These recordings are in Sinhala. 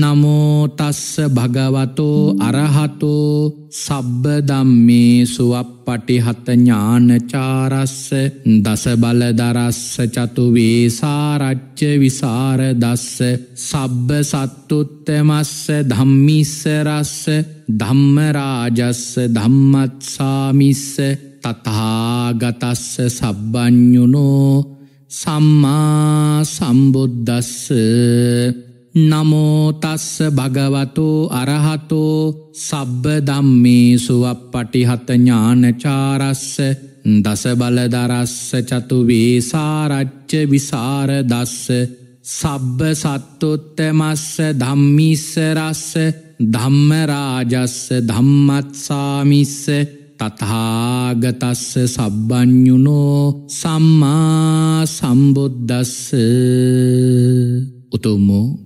නමෝතස්ස භගවතෝ අරහතෝ සබ්බ දම්මේ සුවප් පටිහත ඥානචාරස්ස දස බලදරස්ස චතුවේ සාරච්ච විසාරදස්ස සබ්බ සත්තුත්තමස්ස ධම්මිස්සරස්ස ධම්මරාජස්ස ධම්මත්සාමිස්ස තතාගතස්ස සබ්බ්ඥුනෝ සම්මා සම්බුද්ධස්ස නමෝතස්ස භගවතු අරහතෝ සබ්බ දම්මේ සුවප් පටිහත ඥානචාරස්ස දසබලදරස්ස චතුවේ සාරච්ච විසාර දස්ස සබ්බ සත්තොත්තමස්ස ධම්මිස්සරස්ස ධම්මරාජස්ස ධම්මත්සාමිස්ස තතාගතස්ස සබ්බ්ඥුනෝ සම්මා සම්බුද්ධස්ස උතුම්මෝ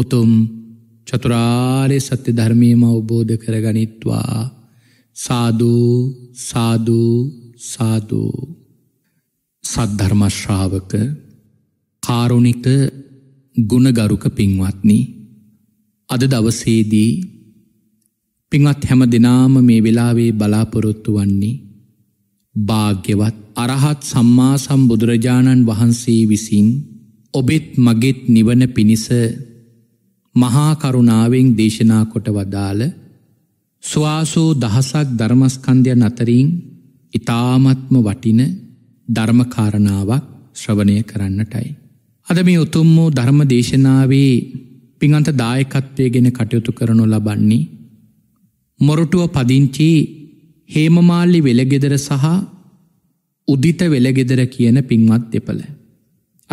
උතුම් චතුරාරය සත්‍ය ධර්මයම අවබෝධ කරගනිත්වා සාධූ සාධූ සාධූ සද්ධර්මශ්‍රාවක කාරුණික ගුණගරුක පින්වත්නි අද දවසේදී පින්වත් හැම දෙනාම මේ වෙලාවේ බලාපොරොත්තු වන්නේ භාග්‍යවත් අරහත් සම්මා සම්බුදුරජාණන් වහන්සේ විසින් ඔබෙත් මගෙත් නිවන පිණිස මහා කරුණාවෙන් දේශනා කොට වදාළ ස්වාසෝ දහසක් ධර්මස්කන්ධය නතරින් ඉතාමත්ම වටින ධර්මකාරණාවක් ශ්‍රවණය කරන්නටයි. අද මේ උතුම් වූ ධර්ම දේශනාවේ පිංන්ත දායකත්වය ගෙන කටයුතු කරනු ලබන්නේ. මොරටුව පදිංචි හේමමාල්ලි වෙළගෙදර සහ උදිත වෙළගෙදර කියන පින්වත් දෙපළ.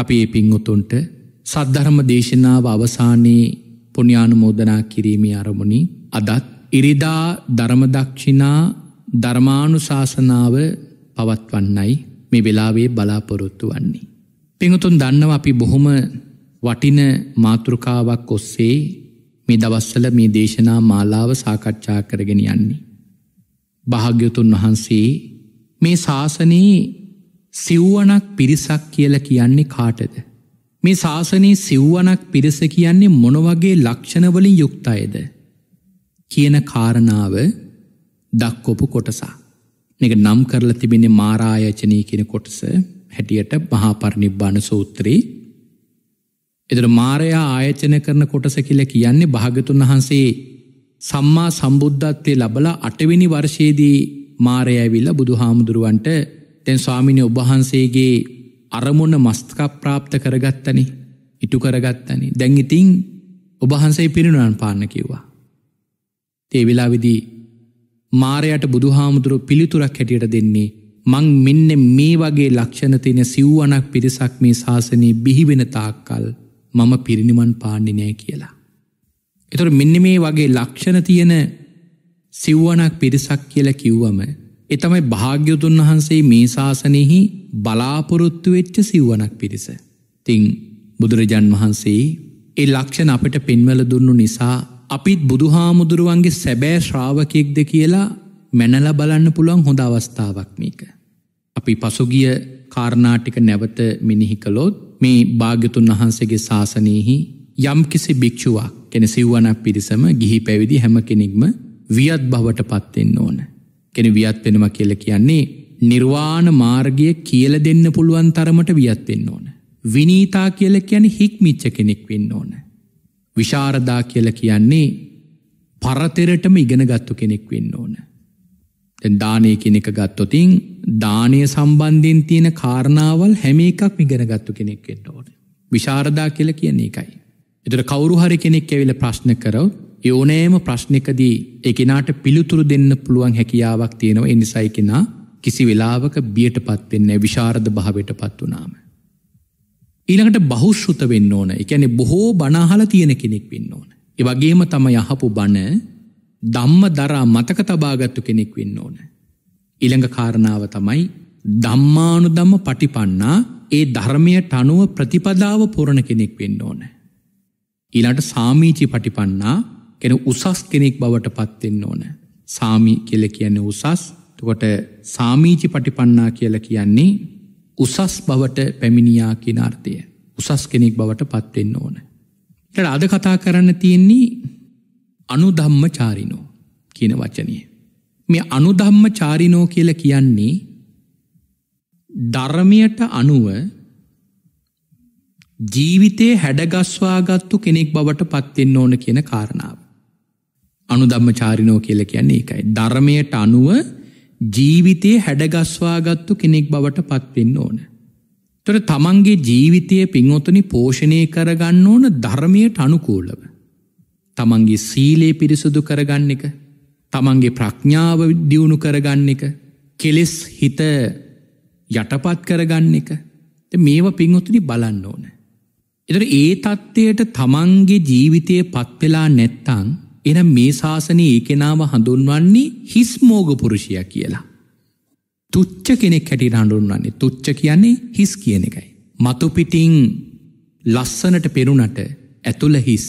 අපි ඒ පින් උතුන්ට සද්ධර්ම දේශනාව අවසානයේ පුුණ්‍යානුමෝදනා කිරීමේ අරමුණි අදත් ඉරිදා ධර්මදක්ෂිනා ධර්මානු ශාසනාව පවත්වන්නයි මේ වෙලාවේ බලාපොරොත්තු වන්නේ. පිඟුතුන් දන්නව අපි බොහොම වටින මාතෘකාවක් ඔස්සේ මේ දවස්සල මේ දේශනා මාලාව සාකච්ඡා කරගෙන යන්නේ. භාග්‍යතුන් වහන්සේ මේ ශාසනයේ සිව්වනක් පිරිසක් කියල කියන්නේ කාටද. මේ ශාසනයේ සිව්වනක් පිරිස කියන්නේ මොනවගේ ලක්ෂණවලින් යුක්තයිද කියන කාරණාව දක්කොපු කොටසා. එක නම් කරලා තිබෙන මාරායචනී කියන කොටස හැටියට මහාපරනිබ්බාන සූත්‍රී එතට මාරයා ආයචන කරන කොටස කියල කියන්නේ භාගතුන් වහන්සේ සම්මා සම්බුද්ධත්වය ලබල අටවෙනි වර්ෂයේදී මාරයඇවිල්ල බුදු හාමුදුරුවන්ට තැන් ස්වාමිනය ඔබහන්සේගේ අරමුණ මස්තකා ප්‍රාප්ත කරගත්තනි ඉටු කරගත්තනි දැන් ඉතිං ඔබහන්සේ පිරිණුවන් පාන්න කිව්වා. තේ වෙලාවිදී මාරයට බුදුහාමුදුරු පිළිතුරක් හැටියට දෙන්නේ මං මෙන්න මේ වගේ ලක්ෂණ තියෙන සිව්ුවනක් පිරිසක් මේ ශාසනී බිහිවෙන තාක්කල් මම පිරිනිමන් පාණ්ඩිනය කියලා. එතුොට මෙන්න මේ වගේ ලක්ෂණ තියෙන සිව්ුවනක් පිරිසක් කියලා කිව්වම එතමයි භාග්‍යතුන් වහන්සේ මේ ශාසනයෙහි බලාපොරොත්තු වෙච්ච සිව්ුවනක් පිරිස. තිං බුදුරජන් වහන්සේ ඒ ලක්ෂණ අපට පෙන්වල දුන්නු නිසා අපිත් බුදුහාමුදුරුවන්ගේ සැබෑ ශ්‍රාවකයෙක්ද කියලා මැනල බලන්න පුළුවන් හොඳ අවස්ථාවක් මේක. අපි පසුගිය කාරණාටික නැවත මිනිහි කළොත් මේ භාග්‍යතුන් වහන්සේගේ ශාසනයෙහි යම් කිසි භික්ෂුවක් කෙන සිව්වනක් පිරිසම ගිහි පැවිදි හැම කෙනෙක්ම වියත් බවට පත්වෙන්න ඕන. කෙන වියත් වෙනම කියල කියන්නේ නිර්වාණ මාර්ගය කියල දෙන්න පුළුවන් තරමට වියත් වෙන්න ඕන. විනීතා කියල කියන හික්මිච්ච කෙනෙක් වෙන්න ඕන. විශාරදා කියල කියන්නේ පරතෙරටම ඉගෙන ගත්තු කෙනෙක් වෙන්න ඕන. දානය කෙනෙක ගත්තොතින් දානය සම්බන්ධයෙන් තියෙන කාරණාවල් හැම එකක් මිගෙන ගත්තු කෙනෙක් වෙන්න ඕන. විශාරදා කියල කියන්නේ එකයි. එතට කවරු හරි කෙනෙක් ඇවිල ප්‍රශ්න කරව යෝනෑම ප්‍රශ්නකදී එකෙනට පිළිතුරු දෙන්න පුළුවන් හැකියාවක් තියෙනව එනිසයි කෙනා කිසි වෙලාවක බියට පත්වෙන්නේ විශාරධ භාවයට පත් වනාම. ඊළඟට බහුෂෘත වෙන්න ඕන එකැනෙ බොහෝ බනාහල තියෙන කෙනෙක් වෙන්න ඕන. එවගේම තම යහපු බණ දම්ම දරා මතක තබාගත්තු කෙනෙක් වෙන්න ඕන. ඉළඟ කාරණාව තමයි දම්මානු දම්ම පටිපන්නා ඒ ධර්මයට අනුව ප්‍රතිපදාව පුරණ කෙනෙක් වෙන්න ඕන. ඊළට සාමීචි පටිපන්නා කෙන උසස් කෙනෙක් බවට පත්වෙන්න ඕන. සාමි කියල කියන්නේ උසස් තුකොට සාමීචි පටිපන්නා කියල කියන්නේ උසස් බවට පැමිණියා කිනාර්ථය. උසස් කෙනෙක් බවට පත්වෙන්න ඕන. ට අද කතා කරන්න තියෙන්නේ අනුධම්ම චාරිනෝ කියන වචනය. මේ අනුධම්ම චාරිනෝ කියල කියන්නේ ධර්මයට අනුව ජීවිතයේ හැඩගස්වාගත්තු කෙනෙක් බවට පත්වෙන්න ඕන කියන කාරණාව. අනුදම්මචාරිනෝ කියල කියන්නේ එකයි. ධර්මයට අනුව ජීවිතයේ හැඩගස්වාගත්තු කෙනෙක් බවට පත්වෙන්න ඕන. තොර තමන්ගේ ජීවිතය පින්වොතනි පෝෂණය කරගන්න ඕන ධර්මයට අනුකූලව. තමන්ගේ සීලේ පිරිසුදු කරගන්න එක තමන්ගේ ප්‍රඥාව දියුණු කරගන්න එක කෙලෙස් හිත යටපත් කරගන්න එක මේව පින්වොතුනි බලන්න ඕන. එතට ඒ තත්ත්වයට තමන්ගේ ජීවිතය පත්වෙලා නැත්තං එනම් මේ ශාසනයේ ඒ කෙනාව හඳුන්වන්නේ හිස් මෝග පුරුෂයා කියලා. තුච්ච කෙනෙක් හැටියට හඳුන්වන්නේ තුච්ච කියන්නේ හිස් කියන එකයි. මතුපිටිං ලස්සනට පෙරුණට ඇතුළ හිස්.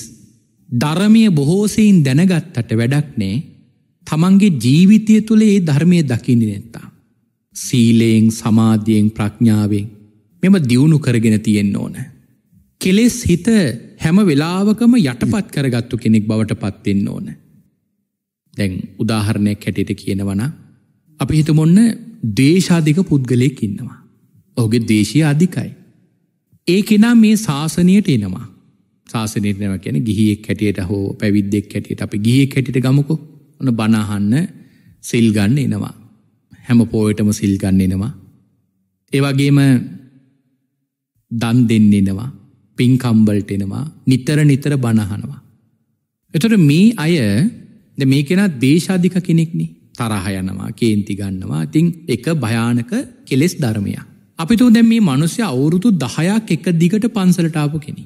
ධර්මය බොහෝසයින් දැනගත්තට වැඩක් නෑ තමන්ගේ ජීවිතය තුළ ඒ ධර්මය දකිනි නැත්තා. සීලයෙන් සමාධියෙන් ප්‍රඥාවෙන් මෙම දියුණු කරගෙන තියෙන්න ඕනෑ. කෙලෙස් හිත හැම වෙලාවකම යටපත් කරගත්තු කෙනෙක් බවට පත්වෙන්න ඕන. දැන් උදාහරණයක් හැටියට කියනවන අපි හිතමොන්න දේශාධික පුද්ගලයෙක් ඉන්නවා. ඔහුගේ දේශය අධිකයි. ඒ කෙනා මේ ශාසනයට එනවා. ශාසනයටනව කියන ගිහියෙක් හැටියට හෝ පැවිද්දෙක් හැටියට අපි ගිය හැටිට ගමකු ඔන බණහන්න සිල්ගන්න එනවා. හැම පෝයටම සිල්ගන්න එනවා. ඒවගේම දන් දෙන්න එනවා. පින්කම්බලට එනවා නිතර නිතර බණහනවා. එතොට මේ අය මේ කෙනත් දේශාධික කෙනෙක්නි තරහ යනවා කේන්ති ගන්නවා තිං එක භයානක කෙලෙස් ධර්මයක්. අපිතු දැ මේ මනුස්‍ය අවුරුදු දහයක් එක දිගට පන්සලටාපු කෙනෙ.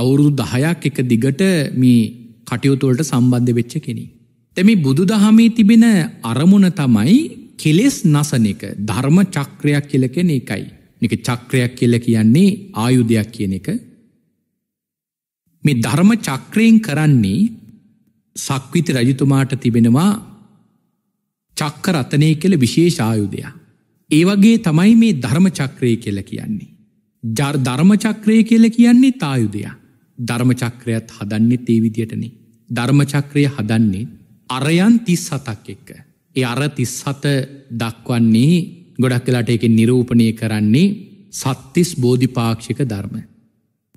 අවුරුදු දහයක් එක දිගට මේ කටයුතුවලට සම්බන්ධ වෙච්ච කෙනෙ. තැමි බුදු දහමේ තිබෙන අරමුණ තමයි කෙලෙස් නසන එක ධර්ම චක්‍රයක් කියලකෙන එකයි. එක චක්‍රයක් කියල කියන්නේ ආයුධයක් කියන එක මේ ධර්ම චක්‍රයෙන් කරන්නේ සක්විති රජතුමාට තිබෙනවා චක්ක රතනය කළ විශේෂ ආයුධයක් ඒ වගේ තමයි මේ ධර්ම චක්‍රය කියල කියන්නේ ජර් ධර්ම චක්‍රය කියල කියන්නේ තායුදයක් ධර්ම චක්‍රයත් හදන්නේ තේ විදියටන ධර්ම චක්‍රය හදන්නේ අරයන් තිස් සතක් එක්ක ඒ අර තිස් සත දක්වන්නේ ගොඩක් කලාට එක නිරූපණය කරන්නේ සත්තිස් බෝධිපාක්ෂික ධර්ම.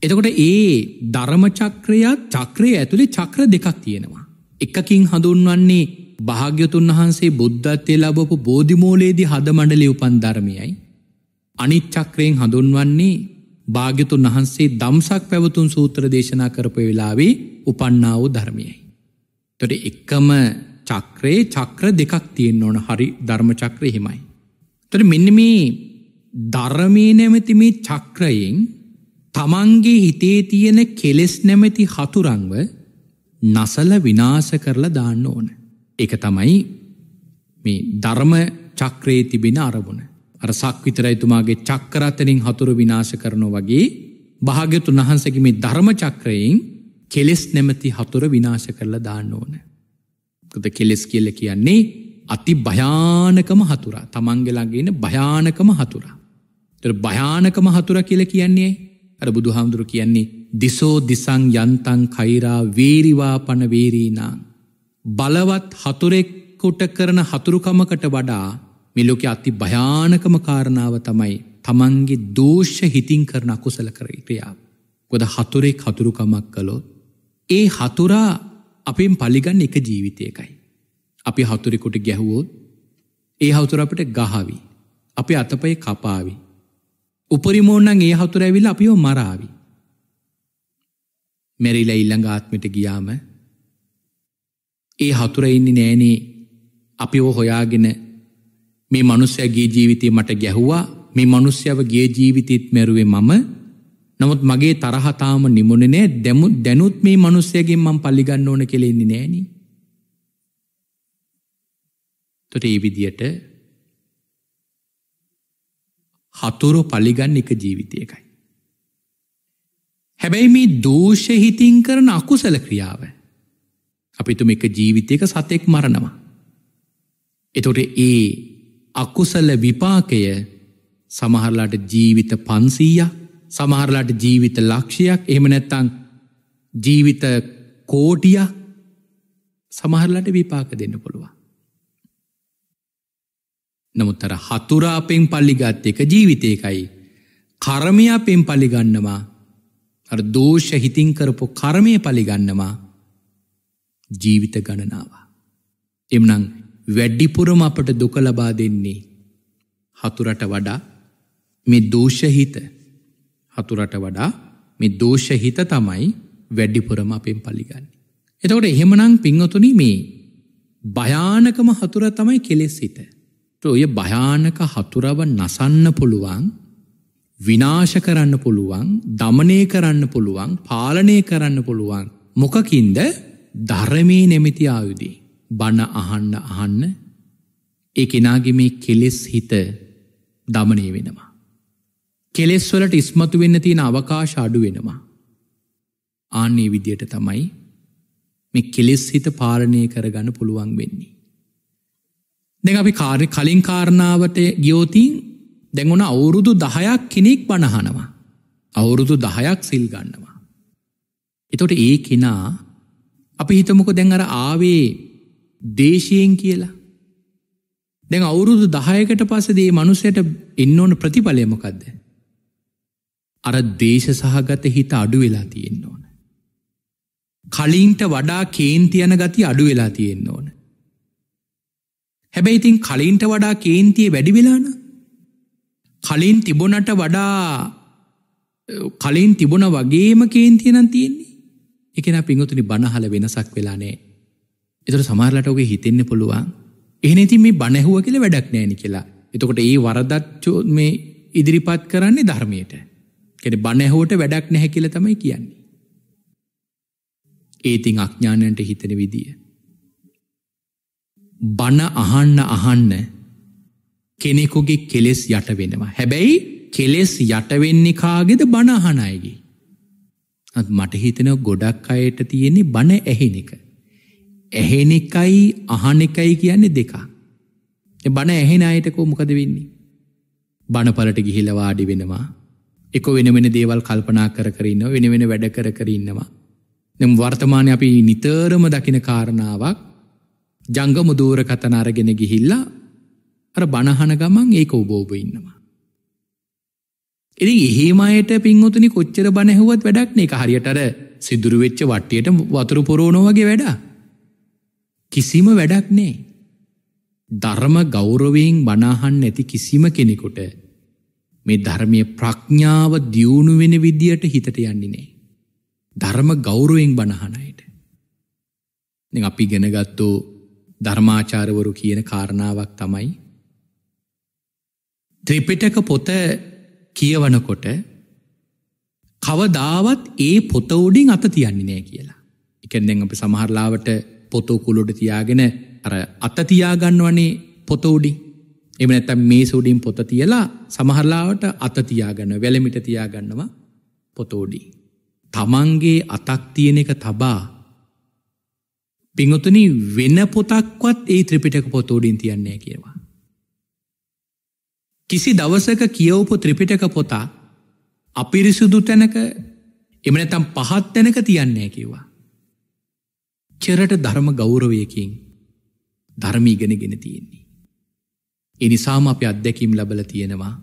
එතකොට ඒ ධර්මචක්‍රයා චක්‍රය ඇතුළේ චක්‍ර දෙකක් තියෙනවා. එකකින් හඳුන්වන්නේ භාග්‍යතුන් වහන්සේ බුද්ධත්වය ලබපු බෝධිමූලේදී හද මණඩලි උපන් ධර්මයයි. අනිත් චක්‍රයෙන් හඳුන්වන්නේ භාග්‍යතුන් වහන්සේ දම්සක් පැවතුන් සූත්‍ර දේශනා කරපු වෙලාවේ උපන්නා වූ ධර්මයයි. තොට එක්කම චක්‍රයේ චක්‍ර දෙකක් තියෙන් ඕන හරි ධර්මචක්‍ර හෙමයි. තර මෙන්න මේ ධර්මය නැමැති මේ චක්‍රයෙන් තමන්ගේ හිතේ තියෙන කෙලෙස් නැමැති හතුරංව නසල විනාස කරලා දාන්න ඕන. එක තමයි මේ ධර්ම චක්‍රයේ තිබෙන අරබුණ. අර සක්විතරයිතුමාගේ චක්කරතනින් හතුර විනාශ කරනො වගේ භාග්‍යතුන් වහන්සගේ මේ ධර්ම චක්‍රයෙන් කෙලෙස් නැමැති හතුර විනාශ කරලා දාන්න ඕන. කද කෙලෙස් කියල කියන්නේ අති භයානකම හතුර තමන්ගෙලගෙන භයානකම හතුර. භයානකම හතුර කියල කියන්නේ අර බුදු හාමුදුරු කියන්නේ දිසෝ දිසං යන්තං කෛරා වේරිවා පනවේරීනා. බලවත් හතුරෙක්කොට කරන හතුරුකමකට වඩා මෙලොක අති භයානකම කාරණාව තමයි තමන්ගේ දෝෂ හිතින් කරන අකුසල කර ක්‍රියා. ගොද හතුරෙක් හතුරුකමක් කළොත්. ඒ හතුරා අපෙන් පලිගන්න එක ජීවිතයකයි. අපි හතුරෙකුට ගැහුවෝත් ඒ හවතුර අපට ගහවි. අපේ අතපය කපාවි. උපරිමෝන්නන් ඒ හතුර ඇවිල අපිෝ මරාවි. මැරිල ඉල්ළඟ ආත්මට ගියාම ඒ හතුර ඉන්නේ නෑනේ අපි ඕ හොයාගෙන මේ මනුස්්‍යය ගේ ජීවිතය මට ගැහුවා මේ මනුස්්‍යාව ගේ ජීවිතයත් මැරුවේ මම නමුත් මගේ තරහතාම නිමුණනෑ දැමුත් දැනුත් මේ මනුස්්‍යයගෙන් මං පල්ලිගන්න ඕන කෙලෙන්නේ නෑනේ තොට ඒ විදියට හතුරු පලිගන්න එක ජීවිතයකයි. හැබැයි මේ දෝෂහිතින් කරන අකුසල ක්‍රියාව. අපිතුම එක ජීවිතයක සතෙක් මරණවා. එතොට ඒ අකුසල විපාකය සමහරලාට ජීවිත පන්සීයක් සමහරලාට ජීවිත ලක්ෂයක් එහෙම නැත්තං ජීවිත කෝටිය සමහරලට විපාක දෙන්න පුළුවන්. නමුත්තර හතුරාපෙන් පල්ලිගත් එක ජීවිතයකයි. කරමයා පෙන් පලිගන්නවා දෝෂ හිතින් කරපු කරමය පලිගන්නවා ජීවිත ගණනාවා. එමනං වැඩ්ඩිපුරම අපට දුක ලබා දෙන්නේ හතුරට වඩා මේ දෝෂහිත හතුරට වඩා මේ දෝෂහිත තමයි වැඩ්ඩිපුරම අපෙන් පලිගන්න. එතකොට එහෙමනං පිංහතුන මේ භයානකම හතුර තමයි කෙලෙස් හිත. ඔය භයානක හතුරව නසන්න පුළුවන් විනාශ කරන්න පුළුවන් දමනය කරන්න පුළුවන් පාලනය කරන්න පුළුවන් මොකකින්ද ධර්මී නෙමිති ආයුදී බණ අහන්න අහන්න ඒ කෙනාගේ මේ කෙලෙස් හිත දමනය වෙනවා. කෙලෙස්වලට ඉස්මතු වෙන්න තියෙන අවකාශ අඩු වෙනවා. ආන්නේ විදියට තමයි මේ කෙලෙස් හිත පාලනය කරගන්න පුළුවන් වෙන්නේ. දෙ අපි කාර්ය කලින් කාරණාවට ගියෝතින් දැඟුණ අවුරුදු දහයක් කෙනෙක් පණහනවා. අවුරුදු දහයක් සිල් ගන්නවා. එතොට ඒ කෙනා අපි හිතමොක දැඟර ආවේ දේශයෙන් කියලා. දැන් අවුරුදු දහයකට පසදේ මනුසයට එන්න ඕන ප්‍රතිඵලයමකක්ද. අර දේශ සහගත හිත අඩු වෙලා තියෙන්න්න ඕන. කලින්ට වඩා කේන්තියන ගති අඩු වෙලා තියෙන්න්න ඕන. හැබැයිතින් කලින්ට වඩා කේන්තිය වැඩිවෙලාන කලින් තිබොනට වඩා කලින් තිබොන වගේම කේන්තියනන් තියෙන්නේ එකන පිංගතුනි බණහල වෙනසක් වෙලානේ එතුට සමාරලට ඔගේ හිතෙන්න පුළුවන් එහනැති මේ බණැහුව කියල වැඩක් නෑනි කියලා එතකොට ඒ වරදච්චෝ මේ ඉදිරිපත් කරන්නේ ධර්මයට කෙන බණැහෝට වැඩක් නැහැ කියල තමයි කියන්නේ ඒතිං අඥානන්ට හිතෙන විදිිය බණ අහන්න අහන්න කෙනෙකුගේ කෙලෙස් යටවෙනවා. හැබැයි කෙලෙස් යටවෙන්නේ කාගෙද බණහනයගේ. අත් මටහිතන ගොඩක් අයට තියෙන්නේ බණ ඇහෙන එක. ඇහෙන එකයි අහන එකයි කියන්නේ දෙකා. බණ ඇහෙන අයටකෝ මොකද වෙන්නේ. බණපලට ගිහිලවාඩි වෙනවා. එක වෙන වෙන දේවල් කල්පනා කර කරන්න වෙන වෙන වැඩ කර කරන්නවා. නම් වර්තමානය අපි නිතරම දකින කාරණාවක් ජංගම දූර කතන අරගෙන ගිහිල්ලා අර බණහන ගමන් ඒක ඔබෝබ ඉන්නවා. එති එහෙමයට පින්වතුනි කොච්චර බණැහුවත් වැඩක්නේ එක හරියටර සිදුරුවෙච්ච වට්ටියට වතුරු පොරෝණෝවගේ වැඩ. කිසිම වැඩක්නේ. ධර්ම ගෞරවයෙන් බනාහන් නැති කිසිම කෙනෙකුට මේ ධර්මය ප්‍රඥාව දියුණු වෙන විදියට හිතට යන්නිනේ. ධර්ම ගෞරුවෙන් බණහනයට. අපි ගෙනගත්තෝ ධර්මාචාරවරු කියන කාරණාවක් තමයි. ත්‍රිපිටක පොත කියවනකොට කවදාවත් ඒ පොත උඩින් අත තියන්නේ නෑ කියලා. එකැන්දැන් අප සමහරලාවට පොතෝකුලොඩ තියාගෙන අර අත තියාගන්නවනේ පොත උඩින් එම නැත්තම් මේ සෝඩින් පොත තියලා සමහරලාවට අත තියාගන්න වැලමිට තියාගන්නවා පොතෝඩි. තමන්ගේ අතක් තියෙන එක තබා පිංහතුන වෙන පොතක්වත් ඒ ත්‍රිපිටක පොත උඩින් තියන්නේ කියවා. කිසි දවසක කියවපු ත්‍රිපිටක පොතා අපිරිසුදු තැනක එමනතම් පහත් තැනක තියන්නේ කිවා. චෙරට ධර්ම ගෞරවයකින් ධර්ම ඉගෙනගෙන තියෙන්නේ. එනිසාම අප අත්දැකීම් ලබල තියෙනවා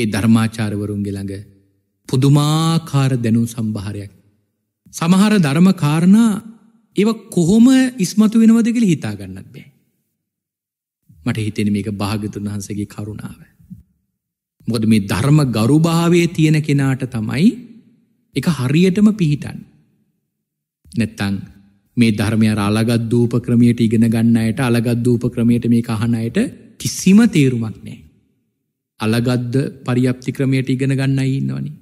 ඒ ධර්මාචාරවරුන්ගේ ළඟ පුදුමාකාර දැනුම් සම්භාරයක්. සමහර ධර්ම කාරණා ඒව කොහොම ඉස්මතු වෙනවද කියලා හිතා ගන්නත් බෑ. මට හිතෙන මේක භාගතුන් වහන්සේගේ කරුණාව. මොකද මේ ධර්ම ගරුභාවයේ තියෙන කෙනාට තමයි එක හරියටම පිහිටන්. නැත්තං මේ ධර්මය අලගත් දූප ක්‍රමයට ඉගෙන ගන්නයට අලගත් දූප ක්‍රමයට මේ අහනයට කිසිම තේරුමක් නෑ. අලගද්ද පරිියප්ති ක්‍රමයට ඉගෙන ගන්න ඉන්නවනි.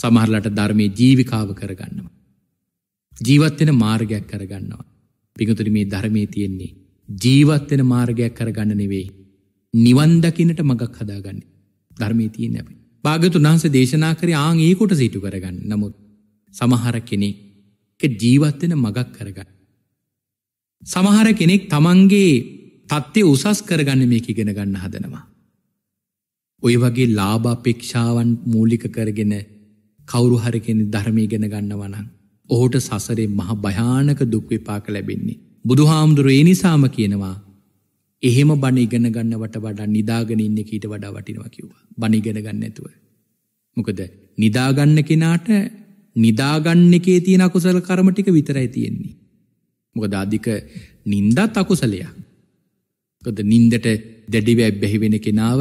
සමහරලට ධර්මය ජීවිකාව කරගන්නවා. ජීවත්වෙන මාර්ගයක් කරගන්නවා. පිඟතුරි මේ ධර්මය තියෙන්නේ. ජීවත්වෙන මාර්ගයක් කරගන්න නෙවෙයි. නිවන්දකිනට මගක් හදාගන්න ධර්මය තියෙන් ඇැබයි. භාගතු වහන්ස දේශනා කර ආං ඒකොට සිටු කරගන්න නමුත් සමහර කෙනෙක් ජීවත්වෙන මගක් කරගන්න. සමහර කෙනෙක් තමන්ගේ තත්ත්ය උසස් කරගන්න මේක ඉගෙන ගන්න හදනවා. ඔය වගේ ලාභාපේක්ෂාවන් මූලික කරගෙන කවුරු හරකෙන ධර්මය ගෙන ගන්නවනං. ඔහුට සසරේ මහ භයානක දුක්විපාක ලැබෙන්නේ. බුදුහාමුදුරු ඒ නිසාම කියනවා එහෙම බණ ඉගෙන ගන්නවට වඩා නිදාගෙන ඉන්න කීට වඩා වටිනවා කිව්වා. බණ ඉගෙන ගන්න ඇතුව. මොකද නිදාගන්න කෙනාට නිදාගන්න එකේ තියෙන අකුසල කර්ම ටික විතරයි තියෙන්නේ. මොකද අධික නින්දත් අකුසලයක්. මොකද නින්දට දැඩිව ඇබ්බැහි වෙන කෙනාව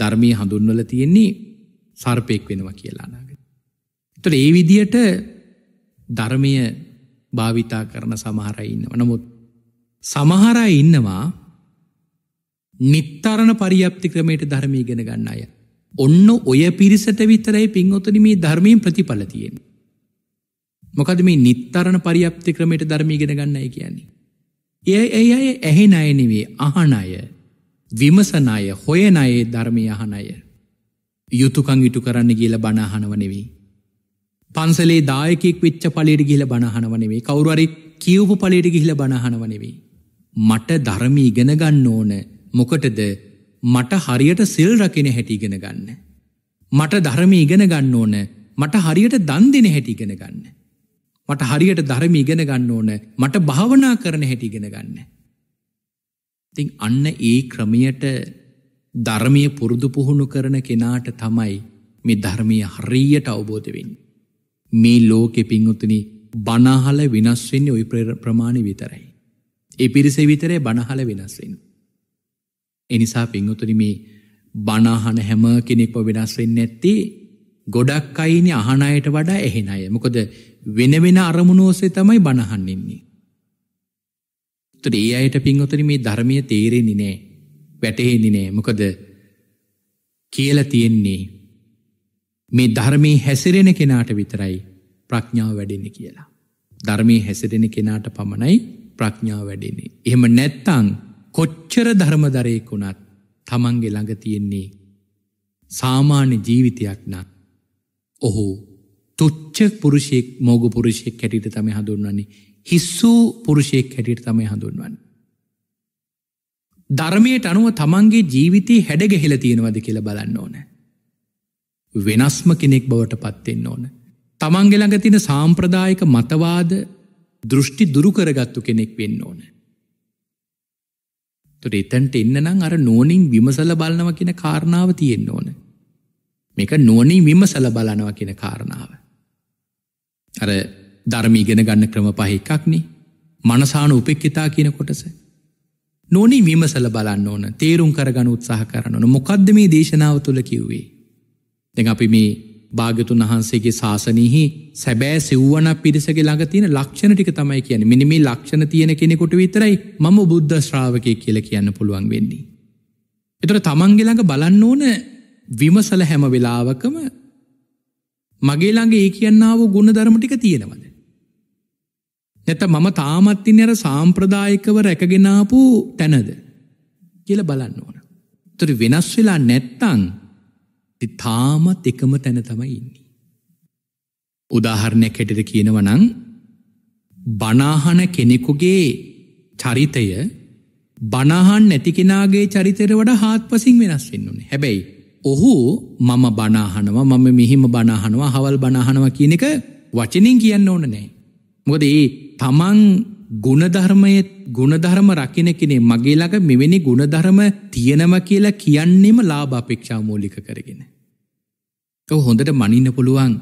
ධර්මයේ හඳුන්වලා තියෙන්නේ සර්පෙක් වෙනවා කියලා අනාගතේ. ඒතර ඒ විදියට ධර්මය භාවිතා කරන සමහර ඉන්නව. නමුත් සමහර ඉන්නවා නිත්තරණ පරිියප්ති ක්‍රමයට ධර්මය ගෙන ගන්න අය. ඔන්න ඔය පිරිසට විතරයි පින්වතුන මේ ධර්මීන් ප්‍රතිඵල තියෙන්. මොකද මේ නිත්තරණ පරිියප්ති ක්‍රමයට ධර්මී ගෙන ගන්නය කියන්නේ. ඒ ඒ අය ඇහෙන අයනෙවේ අහනය විමසනය හොයනයේ ධර්මය අහනය. යුතුකං ඉටු කරන්න කියල බනාහනව නෙවී. පන්සලේ දායකෙක් වෙච්ච පලේට ගිහිල බණහනවනෙවේ කවුරුවරි කියවපු පලේට ගිහිල බණහනවනෙවේ. මට ධරම ඉගෙන ගන්න ඕන මොකටද මට හරියට සිල් රකින හැටිගෙන ගන්න. මට ධරම ඉගෙන ගන්න ඕන මට හරියට දන් දෙන හැටිගෙන ගන්න. මට හරියට ධරම ඉගෙන ගන්න ඕන මට භාවනා කරන හැටිගෙන ගන්න. තිං අන්න ඒ ක්‍රමයට ධර්මය පුරුදු පුහුණු කරන කෙනාට තමයි මේ ධර්මය හරීයට අවබෝධ වෙන්නේ. මේ ලෝකෙ පින්වතුනි බනහල වෙනස් වෙන්නේ ওই ප්‍රමාණය විතරයි. ඒ පිරිස විතරේ බනහල වෙනස් වෙන්නේ. ඒ නිසා පින්වතුනි මේ බනහන හැම කෙනෙක්ම වෙනස් වෙන්නේ නැත්තේ ගොඩක් අයනේ අහන අයට වඩා එහෙන අය. මොකද වෙන වෙන අරමුණු ඔස්සේ තමයි බනහන් ඉන්නේ. ඒතර ඒ අයට පින්වතුනි මේ ධර්මයේ තේරෙන්නේ නැහැ. වැටහෙන්නේ නැහැ. මොකද කියලා තියෙන්නේ මේ ධර්මී හැසිරෙන කෙනාට විතරයි ප්‍රඥාව වැඩෙන්නේ කියලා. ධර්මී හැසිරෙන කෙනාට පමණයි ප්‍රඥාව වැඩෙන්නේ. එහෙම නැත්තං කොච්චර ධර්මදරයෙක් වුණත් තමන්ගේ ළඟ තියෙන්නේ සාමාන්‍ය ජීවිතයක් නම් ඔහු තුච්ච පුරුෂයෙක් මෝග පුරුෂයෙක් හැටියට තමයි හඳුන්වන්නේ හිස්සූ පුරුෂයෙක් හැටියට තමයි හඳුන්වන්නේ. ධර්මයට අනුව තමන්ගේ ජීවිතය හැඩගැහිලා තියෙනවද කියලා බලන්න ඕනෑ. වෙනස්ම කෙනෙක් බවට පත්වෙන්න ඕන. තමන්ගෙළඟ තින සාම්ප්‍රදායක මතවාද දෘෂ්ටි දුරුකරගත්තු කෙනෙක් වෙන්න ඕන. තුට එතැන්ට එන්න නම් අර නෝනින් විමසල බලනව කියෙන කාරණාව තියෙන්න්න ඕන. මේක නෝනින් විමසල බලනව කියෙන කාරණාව. අර ධර්මී ගෙන ගන්න ක්‍රම පහ එකක්නේ මනසාන උපෙක්කිතා කියන කොටස. නෝනී විමසල බලන්න ඕන තේරුම් කරගන උත්සාහ කරන්න මොකක්ද මේ දේශනාව තුළ කිව්වේ. දෙ අපි මේ භාගතුන් වහන්සේගේ ශාසනයහි සැබෑ සිව්වන පිරිසගේ ළඟ තියෙන ලක්ෂණ ටික තමයි කියන මිනි මේ ලක්ෂණ තියෙන කෙනෙකොට විතරයි මම බුද්ධ ශ්‍රාවකය කියල කියන්න පුළුවන් වෙන්නේ. එතර තමන්ගෙළඟ බලන්න ඕන විමසල හැම වෙලාවකම මගේළඟ ඒ කියන්නාව ගුණ ධර්මටික තියෙනවද. නැත මම තාමත්තින් අර සාම්ප්‍රදායිකව රැකගෙනාපු තැනද කියල බලන්න ඕන. තුරි වෙනස් වෙලා නැත්තං තාමත් එකම තැන තමයි ඉන්නේ. උදාහරණයක් හැටද කියනවනං බනාහන කෙනෙකුගේ චරිතය බනාහන් නැතිකෙනගේ චරිතර වඩ හාත් පසින් වෙනස් වෙන්නුනේ හැබැයි ඔහු මම බනාහනවා මම මෙහිම බනාහනවා හවල් බනාහනවා කියන එක වචනින් කියන්න ඕන නෑ. මොකද ඒ තමන් ගුණධර්මයත් ගුණධර්ම රකින කෙනෙ මගේ ළඟ මෙවැනි ගුණධර්ම තියෙනම කියලා කියන්නෙම ලාභාපේක්ෂා මූලික කරගෙන. ඔව හොඳට මනින්න පුළුවන්